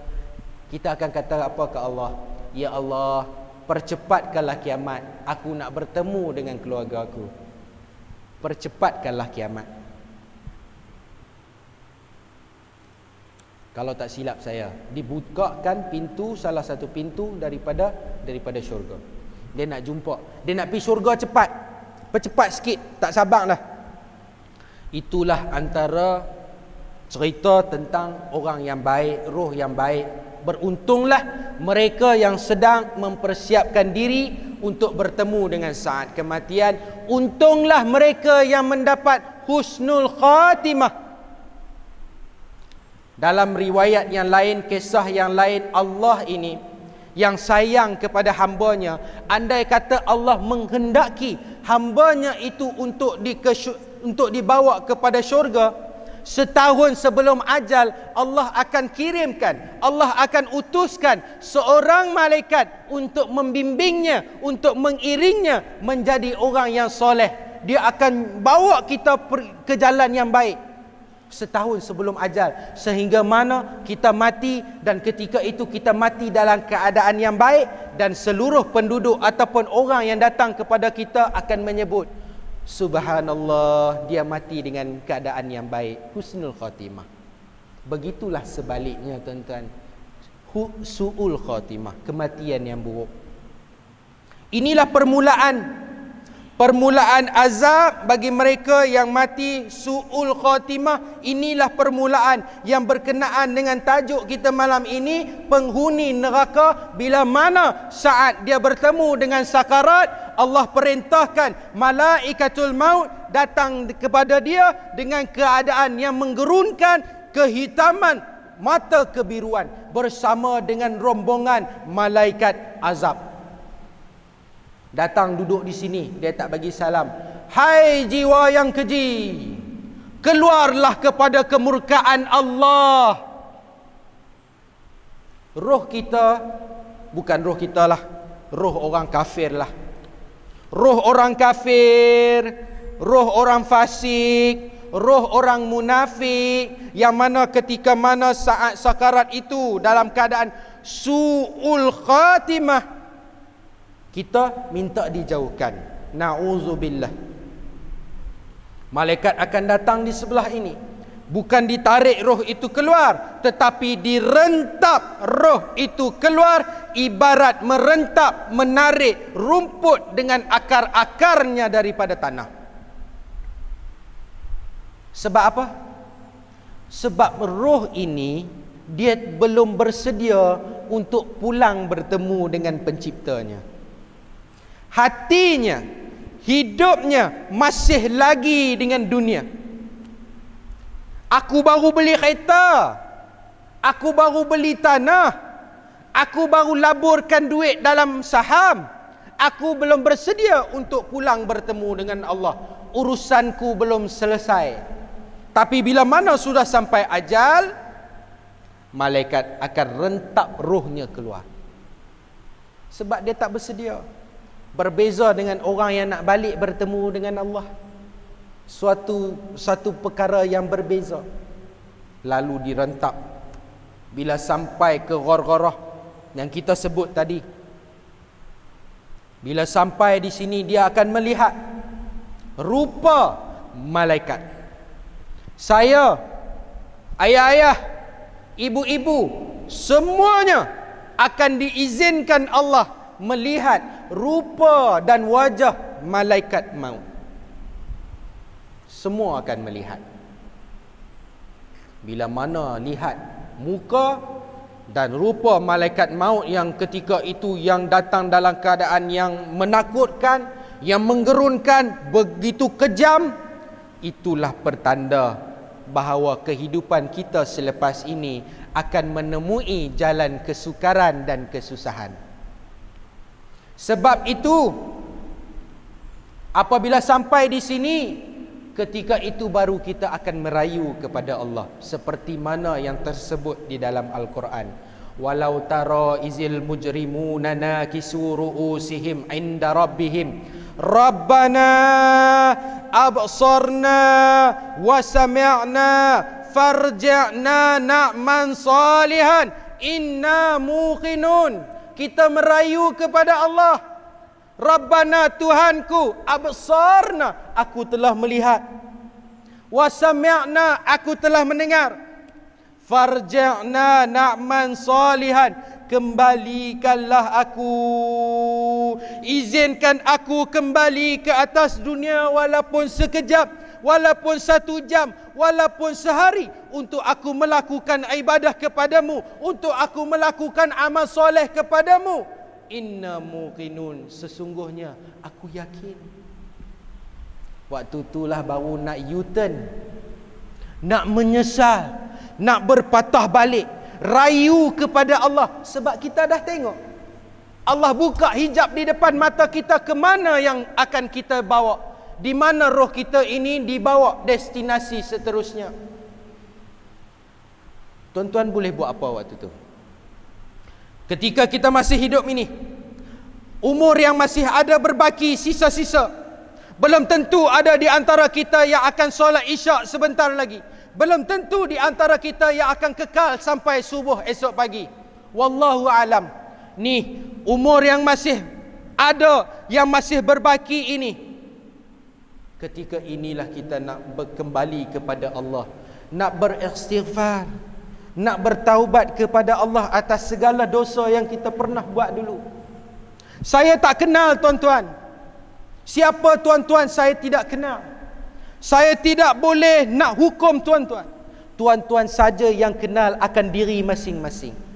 kita akan kata apa ke Allah? Ya Allah, percepatkanlah kiamat. Aku nak bertemu dengan keluarga aku. Percepatkanlah kiamat. Kalau tak silap saya, dibukakan pintu salah satu pintu daripada daripada syurga. Dia nak jumpa, dia nak pergi syurga cepat. Percepat sikit, tak sabar dah. Itulah antara cerita tentang orang yang baik, roh yang baik. Beruntunglah mereka yang sedang mempersiapkan diri untuk bertemu dengan saat kematian. Untunglah mereka yang mendapat husnul khatimah. Dalam riwayat yang lain, kisah yang lain, Allah ini yang sayang kepada hambanya andai kata Allah menghendaki hambanya itu untuk di untuk dibawa kepada syurga setahun sebelum ajal Allah akan kirimkan Allah akan utuskan seorang malaikat untuk membimbingnya untuk mengiringnya menjadi orang yang soleh dia akan bawa kita ke jalan yang baik setahun sebelum ajal sehingga mana kita mati dan ketika itu kita mati dalam keadaan yang baik dan seluruh penduduk ataupun orang yang datang kepada kita akan menyebut subhanallah dia mati dengan keadaan yang baik husnul khatimah begitulah sebaliknya tuan-tuan suul khatimah kematian yang buruk inilah permulaan Permulaan azab bagi mereka yang mati su'ul khatimah inilah permulaan yang berkenaan dengan tajuk kita malam ini penghuni neraka bila mana saat dia bertemu dengan sakarat Allah perintahkan malaikatul maut datang kepada dia dengan keadaan yang menggerunkan kehitaman mata kebiruan bersama dengan rombongan malaikat azab datang duduk di sini dia tak bagi salam hai jiwa yang keji keluarlah kepada kemurkaan Allah roh kita bukan roh kita lah roh orang kafir lah roh orang kafir roh orang fasik roh orang munafik yang mana ketika mana saat sakarat itu dalam keadaan suul khatimah kita minta dijauhkan Nauzubillah, malaikat akan datang di sebelah ini bukan ditarik roh itu keluar tetapi direntap roh itu keluar ibarat merentap menarik rumput dengan akar-akarnya daripada tanah sebab apa sebab roh ini dia belum bersedia untuk pulang bertemu dengan penciptanya hatinya hidupnya masih lagi dengan dunia aku baru beli kereta aku baru beli tanah aku baru laburkan duit dalam saham aku belum bersedia untuk pulang bertemu dengan Allah urusanku belum selesai tapi bila mana sudah sampai ajal malaikat akan rentap rohnya keluar sebab dia tak bersedia berbeza dengan orang yang nak balik bertemu dengan Allah suatu satu perkara yang berbeza lalu direntap bila sampai ke gor-gorah yang kita sebut tadi bila sampai di sini dia akan melihat rupa malaikat saya ayah-ayah ibu-ibu semuanya akan diizinkan Allah melihat rupa dan wajah malaikat maut. Semua akan melihat. Bila mana lihat muka dan rupa malaikat maut yang ketika itu yang datang dalam keadaan yang menakutkan, yang menggerunkan begitu kejam, itulah pertanda bahawa kehidupan kita selepas ini akan menemui jalan kesukaran dan kesusahan. Sebab itu apabila sampai di sini ketika itu baru kita akan merayu kepada Allah seperti mana yang tersebut di dalam al-Quran. Walau tara izil mujrimuna kisuru ru'usihim inda rabbihim Rabbana absarna wa sami'na farji'na na'man salihan inna muqinun kita merayu kepada Allah. Rabbana Tuhanku, absarna, aku telah melihat. Wasami'na, aku telah mendengar. Farja'na na'man salihan, kembalikanlah aku. Izinkan aku kembali ke atas dunia walaupun sekejap walaupun satu jam, walaupun sehari untuk aku melakukan ibadah kepadamu, untuk aku melakukan amal soleh kepadamu. Inna muqinun sesungguhnya aku yakin. Waktu itulah baru nak yuten, Nak menyesal, nak berpatah balik, rayu kepada Allah sebab kita dah tengok Allah buka hijab di depan mata kita ke mana yang akan kita bawa di mana roh kita ini dibawa destinasi seterusnya tuan-tuan boleh buat apa waktu tu ketika kita masih hidup ini umur yang masih ada berbaki sisa-sisa belum tentu ada di antara kita yang akan solat isyak sebentar lagi belum tentu di antara kita yang akan kekal sampai subuh esok pagi wallahu alam ni umur yang masih ada yang masih berbaki ini Ketika inilah kita nak berkembali kepada Allah Nak beristighfar Nak bertaubat kepada Allah atas segala dosa yang kita pernah buat dulu Saya tak kenal tuan-tuan Siapa tuan-tuan saya tidak kenal Saya tidak boleh nak hukum tuan-tuan Tuan-tuan saja yang kenal akan diri masing-masing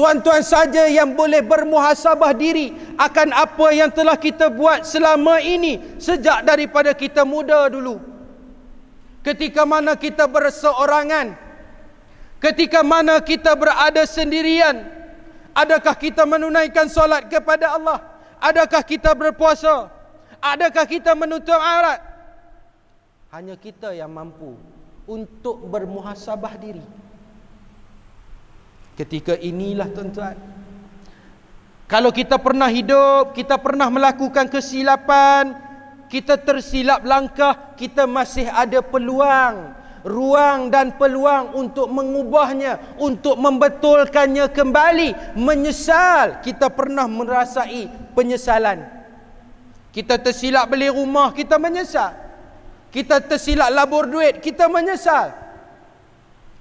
Tuan-tuan saja yang boleh bermuhasabah diri akan apa yang telah kita buat selama ini sejak daripada kita muda dulu. Ketika mana kita berseorangan, ketika mana kita berada sendirian, adakah kita menunaikan solat kepada Allah? Adakah kita berpuasa? Adakah kita menutup aurat? Hanya kita yang mampu untuk bermuhasabah diri ketika inilah tuan-tuan kalau kita pernah hidup kita pernah melakukan kesilapan kita tersilap langkah kita masih ada peluang ruang dan peluang untuk mengubahnya untuk membetulkannya kembali menyesal kita pernah merasai penyesalan kita tersilap beli rumah kita menyesal kita tersilap labur duit kita menyesal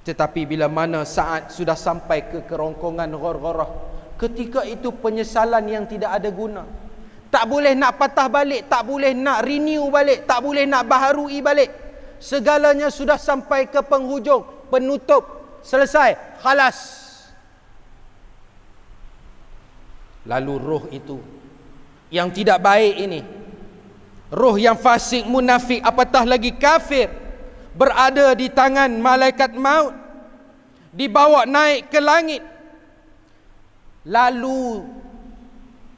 tetapi bila mana saat sudah sampai ke kerongkongan ghor-ghorah Ketika itu penyesalan yang tidak ada guna Tak boleh nak patah balik Tak boleh nak renew balik Tak boleh nak baharui balik Segalanya sudah sampai ke penghujung Penutup Selesai Khalas Lalu roh itu Yang tidak baik ini Roh yang fasik, munafik, apatah lagi kafir berada di tangan malaikat maut dibawa naik ke langit lalu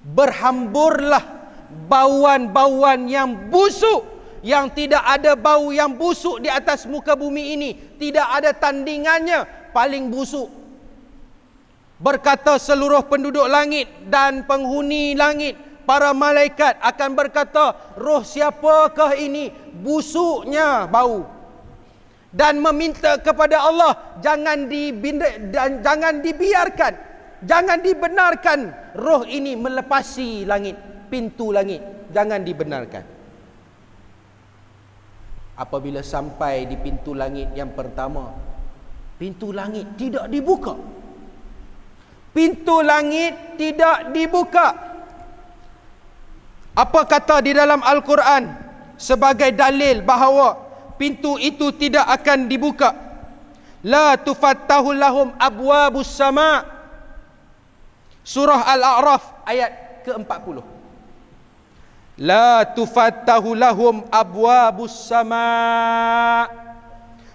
berhamburlah bauan-bauan yang busuk yang tidak ada bau yang busuk di atas muka bumi ini tidak ada tandingannya paling busuk berkata seluruh penduduk langit dan penghuni langit para malaikat akan berkata roh siapakah ini busuknya bau dan meminta kepada Allah jangan dibina dan jangan dibiarkan jangan dibenarkan roh ini melepasi langit pintu langit jangan dibenarkan apabila sampai di pintu langit yang pertama pintu langit tidak dibuka pintu langit tidak dibuka apa kata di dalam al-Quran sebagai dalil bahawa pintu itu tidak akan dibuka la tufattahu lahum abwabus sama surah al-a'raf ayat ke-40 la tufattahu lahum abwabus sama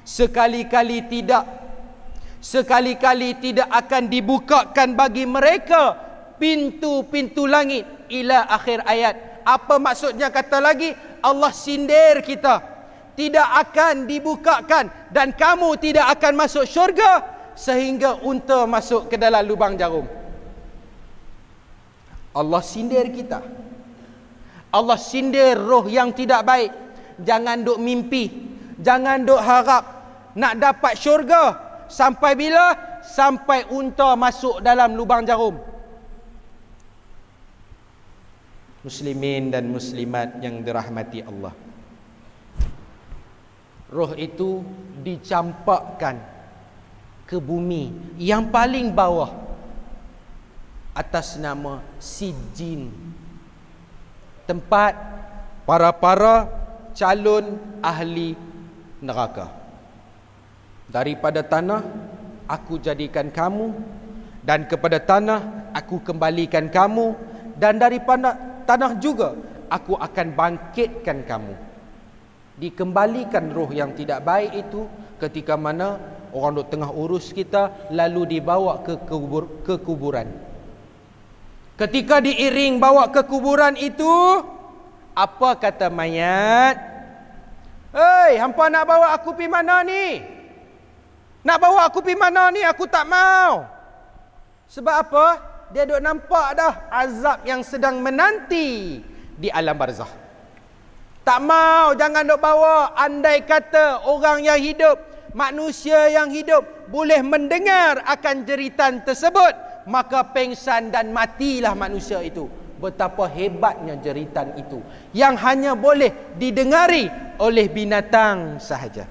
sekali-kali tidak sekali-kali tidak akan dibukakan bagi mereka pintu-pintu langit ila akhir ayat apa maksudnya kata lagi Allah sindir kita tidak akan dibukakan dan kamu tidak akan masuk syurga sehingga unta masuk ke dalam lubang jarum. Allah sindir kita. Allah sindir roh yang tidak baik. Jangan duk mimpi. Jangan duk harap nak dapat syurga. Sampai bila? Sampai unta masuk dalam lubang jarum. Muslimin dan muslimat yang dirahmati Allah roh itu dicampakkan ke bumi yang paling bawah atas nama Sijin tempat para-para calon ahli neraka daripada tanah aku jadikan kamu dan kepada tanah aku kembalikan kamu dan daripada tanah juga aku akan bangkitkan kamu dikembalikan roh yang tidak baik itu ketika mana orang duk tengah urus kita lalu dibawa ke kubur ke kuburan ketika diiring bawa ke kuburan itu apa kata mayat hei hampa nak bawa aku pi mana ni nak bawa aku pi mana ni aku tak mau sebab apa dia duk nampak dah azab yang sedang menanti di alam barzah tak mau jangan dok bawa andai kata orang yang hidup, manusia yang hidup boleh mendengar akan jeritan tersebut, maka pengsan dan matilah manusia itu. Betapa hebatnya jeritan itu yang hanya boleh didengari oleh binatang sahaja.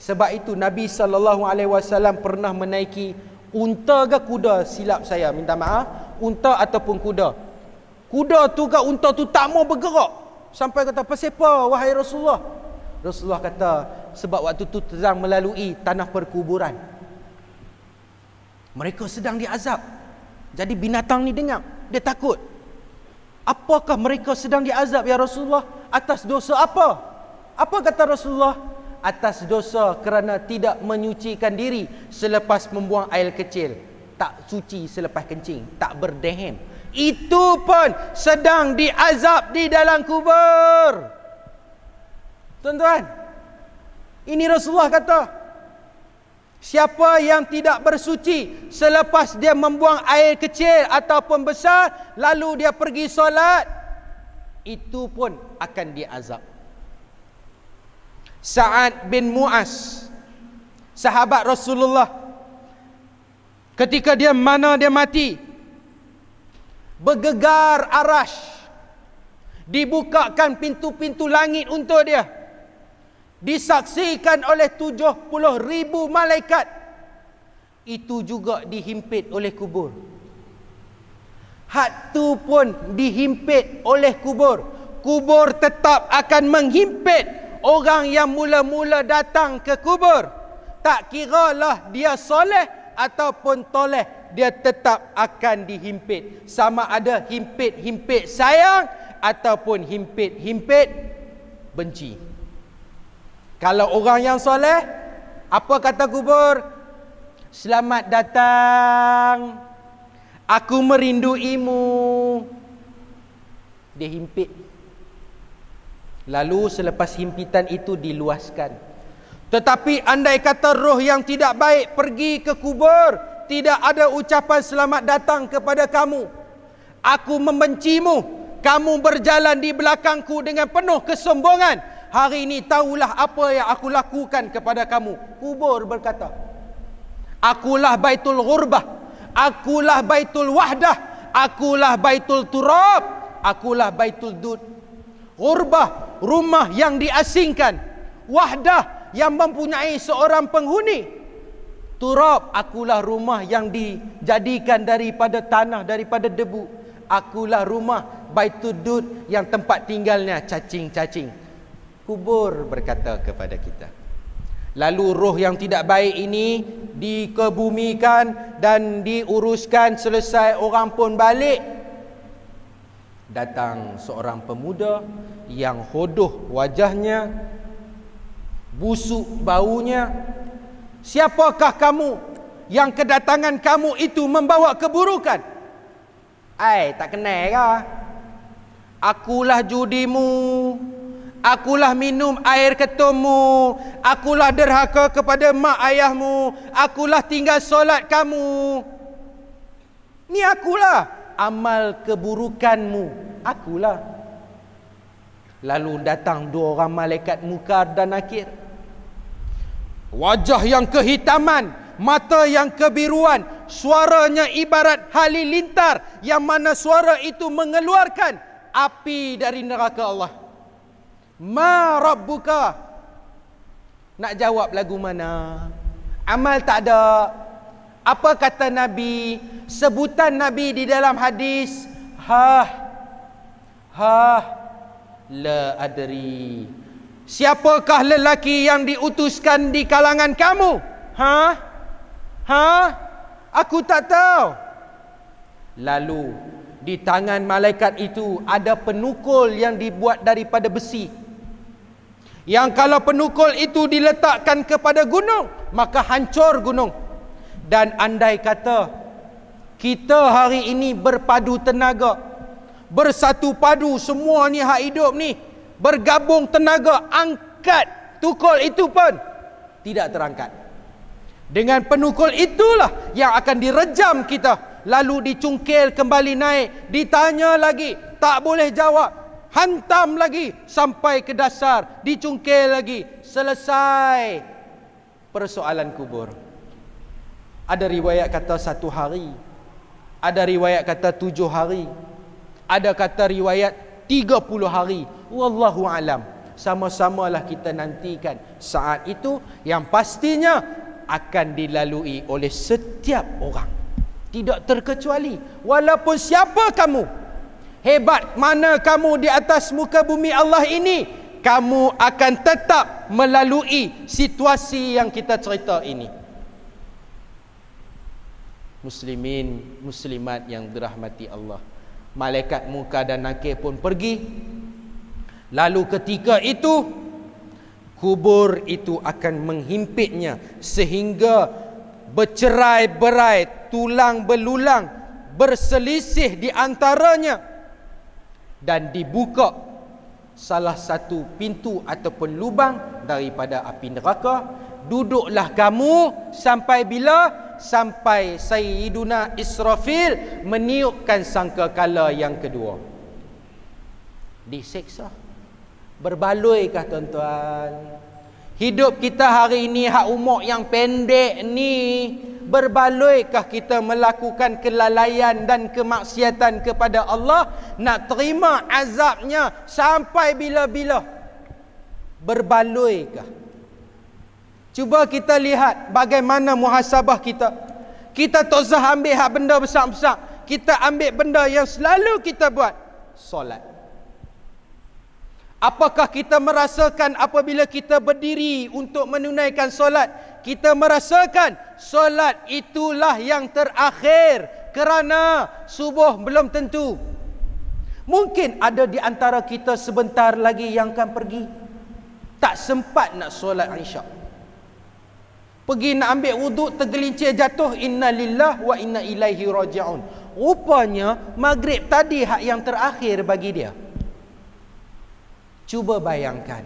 Sebab itu Nabi sallallahu alaihi wasallam pernah menaiki unta ke kuda silap saya minta maaf unta ataupun kuda kuda tu ke unta tu tak mau bergerak sampai kata apa pesepa wahai Rasulullah Rasulullah kata sebab waktu tu terang melalui tanah perkuburan mereka sedang diazab jadi binatang ni dengar dia takut apakah mereka sedang diazab ya Rasulullah atas dosa apa apa kata Rasulullah atas dosa kerana tidak menyucikan diri selepas membuang air kecil tak suci selepas kencing tak berdehem itu pun sedang diazab di dalam kubur. Tuan-tuan, ini Rasulullah kata, siapa yang tidak bersuci selepas dia membuang air kecil ataupun besar lalu dia pergi solat, itu pun akan diazab. Sa'ad bin Mu'az, sahabat Rasulullah, ketika dia mana dia mati, bergegar arash dibukakan pintu-pintu langit untuk dia disaksikan oleh 70 ribu malaikat itu juga dihimpit oleh kubur hatu pun dihimpit oleh kubur kubur tetap akan menghimpit orang yang mula-mula datang ke kubur tak kiralah dia soleh ataupun toleh dia tetap akan dihimpit sama ada himpit-himpit sayang ataupun himpit-himpit benci kalau orang yang soleh apa kata kubur selamat datang aku merinduimu dia himpit lalu selepas himpitan itu diluaskan tetapi andai kata roh yang tidak baik pergi ke kubur, tidak ada ucapan selamat datang kepada kamu. Aku membencimu. Kamu berjalan di belakangku dengan penuh kesombongan. Hari ini tahulah apa yang aku lakukan kepada kamu. Kubur berkata. Akulah baitul ghurbah. Akulah baitul wahdah. Akulah baitul turab. Akulah baitul dud. Ghurbah, rumah yang diasingkan. Wahdah yang mempunyai seorang penghuni. Turab akulah rumah yang dijadikan daripada tanah, daripada debu. Akulah rumah baitudud yang tempat tinggalnya cacing-cacing. Kubur berkata kepada kita. Lalu roh yang tidak baik ini dikebumikan dan diuruskan selesai orang pun balik. Datang seorang pemuda yang hodoh wajahnya, busuk baunya, Siapakah kamu yang kedatangan kamu itu membawa keburukan? Ai, tak kenal ke? Lah. Akulah judimu. Akulah minum air ketummu. Akulah derhaka kepada mak ayahmu. Akulah tinggal solat kamu. Ni akulah amal keburukanmu. Akulah. Lalu datang dua orang malaikat mukar dan akhir wajah yang kehitaman mata yang kebiruan suaranya ibarat halilintar yang mana suara itu mengeluarkan api dari neraka Allah ma rabbuka nak jawab lagu mana amal tak ada apa kata nabi sebutan nabi di dalam hadis ha ha la adri Siapakah lelaki yang diutuskan di kalangan kamu? Ha? Ha? Aku tak tahu. Lalu di tangan malaikat itu ada penukul yang dibuat daripada besi. Yang kalau penukul itu diletakkan kepada gunung, maka hancur gunung. Dan andai kata kita hari ini berpadu tenaga, bersatu padu semua ni hak hidup ni bergabung tenaga angkat tukul itu pun tidak terangkat dengan penukul itulah yang akan direjam kita lalu dicungkil kembali naik ditanya lagi tak boleh jawab hantam lagi sampai ke dasar dicungkil lagi selesai persoalan kubur ada riwayat kata satu hari ada riwayat kata tujuh hari ada kata riwayat tiga puluh hari wallahu alam sama-samalah kita nantikan saat itu yang pastinya akan dilalui oleh setiap orang tidak terkecuali walaupun siapa kamu hebat mana kamu di atas muka bumi Allah ini kamu akan tetap melalui situasi yang kita cerita ini muslimin muslimat yang dirahmati Allah malaikat muka dan nakir pun pergi Lalu ketika itu kubur itu akan menghimpitnya sehingga bercerai berai, tulang belulang, berselisih di antaranya dan dibuka salah satu pintu ataupun lubang daripada api neraka duduklah kamu sampai bila sampai sayyiduna israfil meniupkan sangkakala yang kedua diseksa Berbaloikah tuan-tuan? Hidup kita hari ini hak umur yang pendek ni berbaloikah kita melakukan kelalaian dan kemaksiatan kepada Allah nak terima azabnya sampai bila-bila? Berbaloikah? Cuba kita lihat bagaimana muhasabah kita. Kita tak usah ambil hak benda besar-besar. Kita ambil benda yang selalu kita buat. Solat. Apakah kita merasakan apabila kita berdiri untuk menunaikan solat? Kita merasakan solat itulah yang terakhir kerana subuh belum tentu. Mungkin ada di antara kita sebentar lagi yang akan pergi. Tak sempat nak solat Isyak. Pergi nak ambil wuduk tergelincir jatuh inna lillah wa inna ilaihi rajiun. Rupanya maghrib tadi hak yang terakhir bagi dia. Cuba bayangkan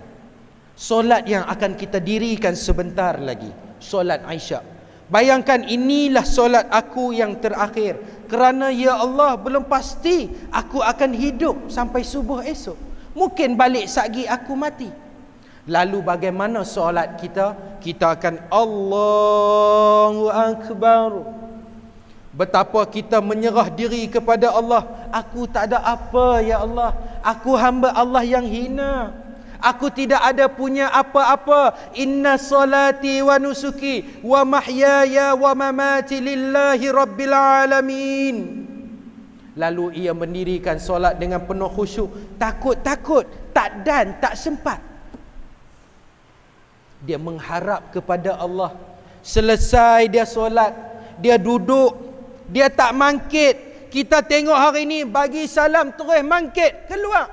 solat yang akan kita dirikan sebentar lagi, solat Aisyah. Bayangkan inilah solat aku yang terakhir kerana ya Allah belum pasti aku akan hidup sampai subuh esok. Mungkin balik sagi aku mati. Lalu bagaimana solat kita? Kita akan Allahu akbar. Betapa kita menyerah diri kepada Allah. Aku tak ada apa, Ya Allah. Aku hamba Allah yang hina. Aku tidak ada punya apa-apa. Inna salati wa nusuki wa mahyaya wa mamati lillahi rabbil alamin. Lalu ia mendirikan solat dengan penuh khusyuk. Takut-takut. Tak dan tak sempat. Dia mengharap kepada Allah. Selesai dia solat. Dia duduk dia tak mangkit kita tengok hari ini bagi salam terus mangkit keluar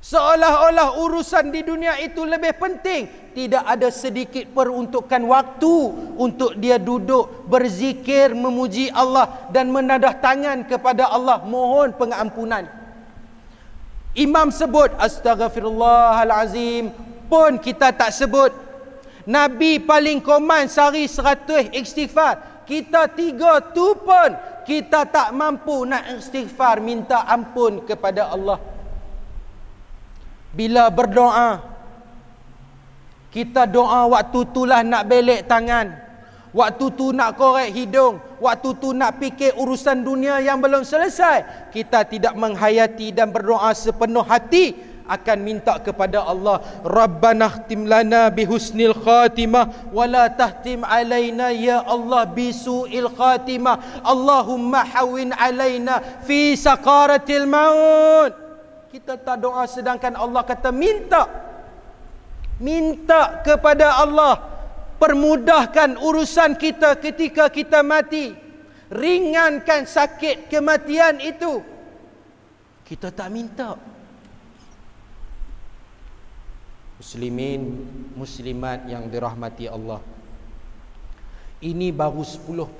seolah-olah urusan di dunia itu lebih penting tidak ada sedikit peruntukan waktu untuk dia duduk berzikir memuji Allah dan menadah tangan kepada Allah mohon pengampunan imam sebut Astagfirullahalazim pun kita tak sebut Nabi paling komand sehari 100 istighfar kita tiga tu pun kita tak mampu nak istighfar minta ampun kepada Allah bila berdoa kita doa waktu tu lah nak belek tangan waktu tu nak korek hidung waktu tu nak fikir urusan dunia yang belum selesai kita tidak menghayati dan berdoa sepenuh hati akan minta kepada Allah Rabbana khtim lana bihusnil khatimah wala tahtim alaina ya Allah bisu'il khatimah Allahumma hawin alaina fi sakaratil maut kita tak doa sedangkan Allah kata minta minta kepada Allah permudahkan urusan kita ketika kita mati ringankan sakit kematian itu kita tak minta Muslimin, muslimat yang dirahmati Allah Ini baru 10%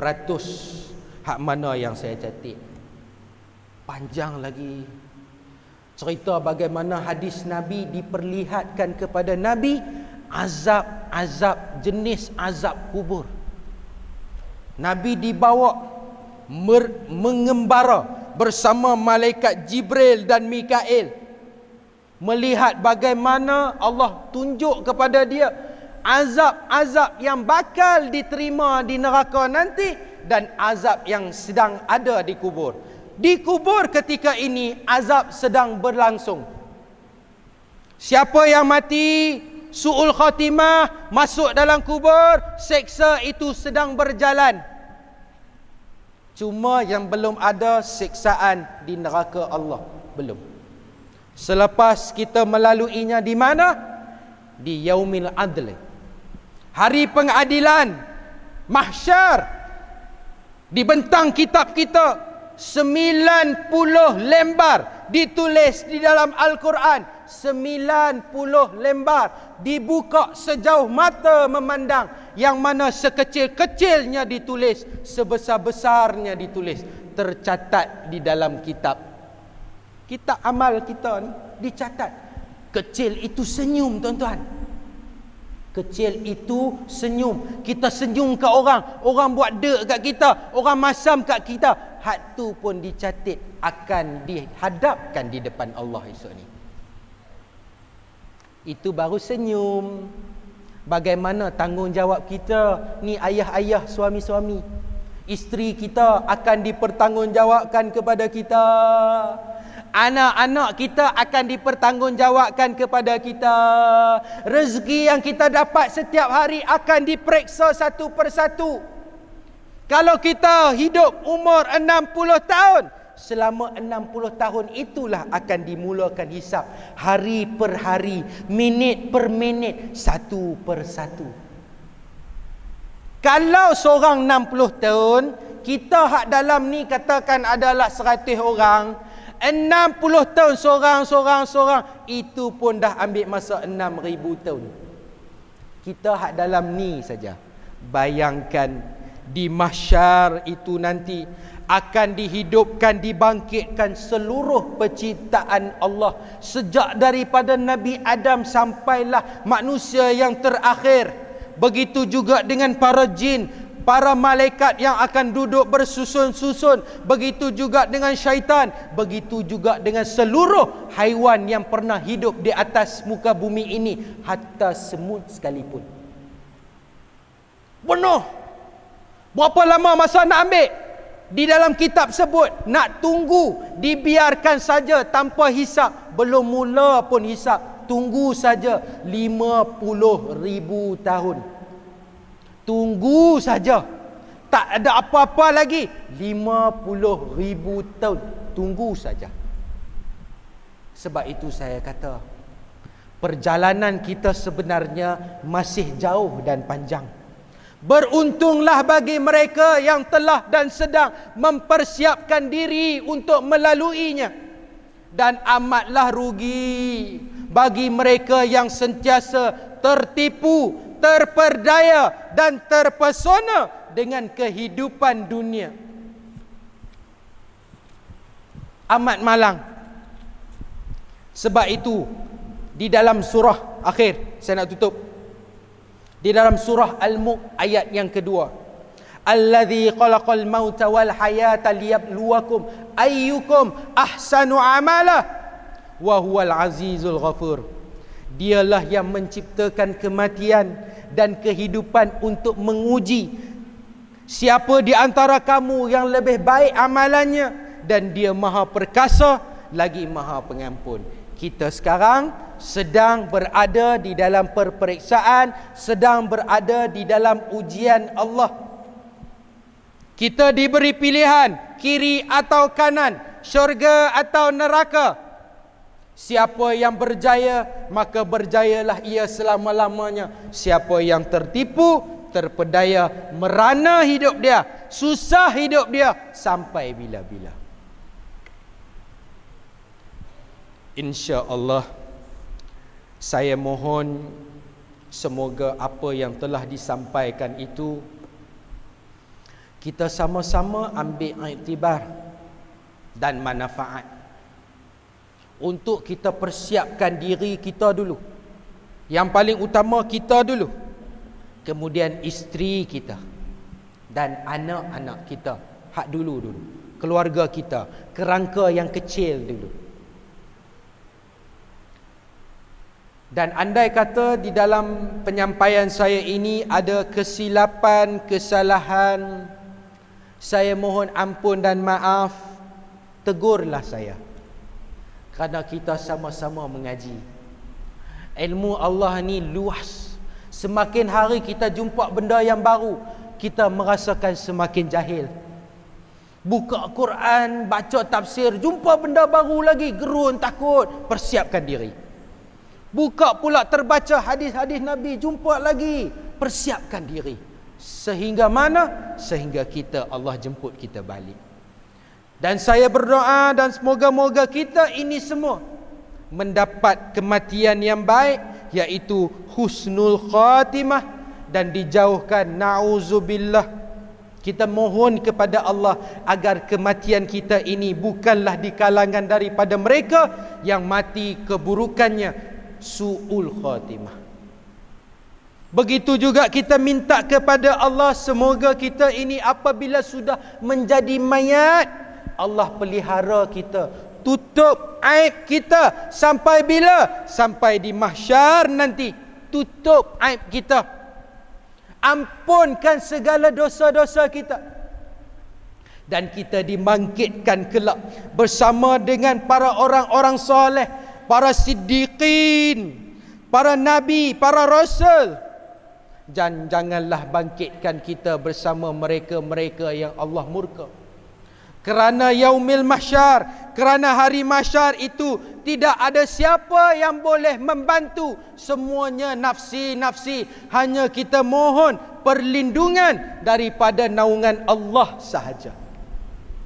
Hak mana yang saya catik Panjang lagi Cerita bagaimana hadis Nabi diperlihatkan kepada Nabi Azab, azab, jenis azab kubur Nabi dibawa mengembara bersama malaikat Jibril dan Mikail melihat bagaimana Allah tunjuk kepada dia azab-azab yang bakal diterima di neraka nanti dan azab yang sedang ada di kubur. Di kubur ketika ini azab sedang berlangsung. Siapa yang mati suul khatimah masuk dalam kubur, seksa itu sedang berjalan. Cuma yang belum ada seksaan di neraka Allah belum. Selepas kita melaluinya di mana? Di Yaumil Adli. Hari pengadilan. Mahsyar. Di bentang kitab kita. sembilan puluh lembar ditulis di dalam Al-Quran. sembilan puluh lembar dibuka sejauh mata memandang. Yang mana sekecil-kecilnya ditulis. Sebesar-besarnya ditulis. Tercatat di dalam kitab kita amal kita ni dicatat kecil itu senyum tuan-tuan kecil itu senyum kita senyum ke orang orang buat dek kat kita orang masam kat kita had tu pun dicatat akan dihadapkan di depan Allah esok ni itu baru senyum bagaimana tanggungjawab kita ni ayah-ayah suami-suami isteri kita akan dipertanggungjawabkan kepada kita anak-anak kita akan dipertanggungjawabkan kepada kita. Rezeki yang kita dapat setiap hari akan diperiksa satu persatu. Kalau kita hidup umur 60 tahun, selama 60 tahun itulah akan dimulakan hisap hari per hari, minit per minit, satu per satu. Kalau seorang 60 tahun, kita hak dalam ni katakan adalah 100 orang, 60 tahun seorang seorang seorang itu pun dah ambil masa 6000 tahun. Kita hak dalam ni saja. Bayangkan di mahsyar itu nanti akan dihidupkan dibangkitkan seluruh penciptaan Allah sejak daripada Nabi Adam sampailah manusia yang terakhir. Begitu juga dengan para jin, para malaikat yang akan duduk bersusun-susun begitu juga dengan syaitan begitu juga dengan seluruh haiwan yang pernah hidup di atas muka bumi ini hatta semut sekalipun penuh berapa lama masa nak ambil di dalam kitab sebut nak tunggu dibiarkan saja tanpa hisap belum mula pun hisap tunggu saja 50 ribu tahun Tunggu saja. Tak ada apa-apa lagi. ribu tahun. Tunggu saja. Sebab itu saya kata. Perjalanan kita sebenarnya masih jauh dan panjang. Beruntunglah bagi mereka yang telah dan sedang mempersiapkan diri untuk melaluinya. Dan amatlah rugi bagi mereka yang sentiasa tertipu terperdaya dan terpesona dengan kehidupan dunia. Amat malang. Sebab itu di dalam surah akhir saya nak tutup. Di dalam surah Al-Mulk ayat yang kedua. Allazi qalaqal mauta wal hayata liyabluwakum ayyukum ahsanu amala wa huwal azizul ghafur. Dialah yang menciptakan kematian dan kehidupan untuk menguji siapa di antara kamu yang lebih baik amalannya dan dia maha perkasa lagi maha pengampun. Kita sekarang sedang berada di dalam perperiksaan, sedang berada di dalam ujian Allah. Kita diberi pilihan kiri atau kanan, syurga atau neraka. Siapa yang berjaya maka berjayalah ia selama-lamanya. Siapa yang tertipu terpedaya merana hidup dia, susah hidup dia sampai bila-bila. Insya-Allah saya mohon semoga apa yang telah disampaikan itu kita sama-sama ambil iktibar dan manfaat untuk kita persiapkan diri kita dulu. Yang paling utama kita dulu. Kemudian isteri kita dan anak-anak kita hak dulu dulu. Keluarga kita, kerangka yang kecil dulu. Dan andai kata di dalam penyampaian saya ini ada kesilapan, kesalahan, saya mohon ampun dan maaf, tegurlah saya kerana kita sama-sama mengaji ilmu Allah ni luas semakin hari kita jumpa benda yang baru kita merasakan semakin jahil buka Quran baca tafsir jumpa benda baru lagi gerun takut persiapkan diri buka pula terbaca hadis-hadis Nabi jumpa lagi persiapkan diri sehingga mana sehingga kita Allah jemput kita balik dan saya berdoa dan semoga-moga kita ini semua mendapat kematian yang baik yaitu husnul khatimah dan dijauhkan na'uzubillah kita mohon kepada Allah agar kematian kita ini bukanlah di kalangan daripada mereka yang mati keburukannya su'ul khatimah begitu juga kita minta kepada Allah semoga kita ini apabila sudah menjadi mayat Allah pelihara kita tutup aib kita sampai bila sampai di mahsyar nanti tutup aib kita ampunkan segala dosa-dosa kita dan kita dibangkitkan kelak bersama dengan para orang-orang soleh para siddiqin para nabi para rasul dan janganlah bangkitkan kita bersama mereka-mereka yang Allah murka kerana yaumil mahsyar kerana hari mahsyar itu tidak ada siapa yang boleh membantu semuanya nafsi-nafsi hanya kita mohon perlindungan daripada naungan Allah sahaja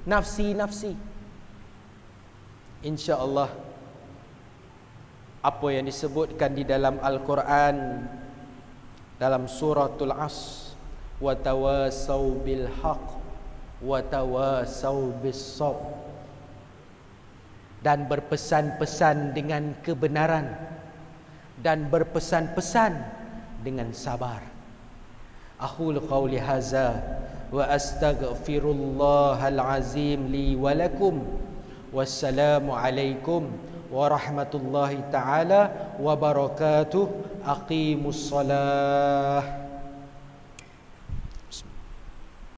nafsi-nafsi insya-Allah apa yang disebutkan di dalam al-Quran dalam suratul as wa tawasau bil haqq wa tawasau bisab dan berpesan-pesan dengan kebenaran dan berpesan-pesan dengan sabar aqul qawli hadza wa astaghfirullahal azim li wa lakum wassalamu alaikum rahmatullahi taala wa wabarakatuh aqimussalah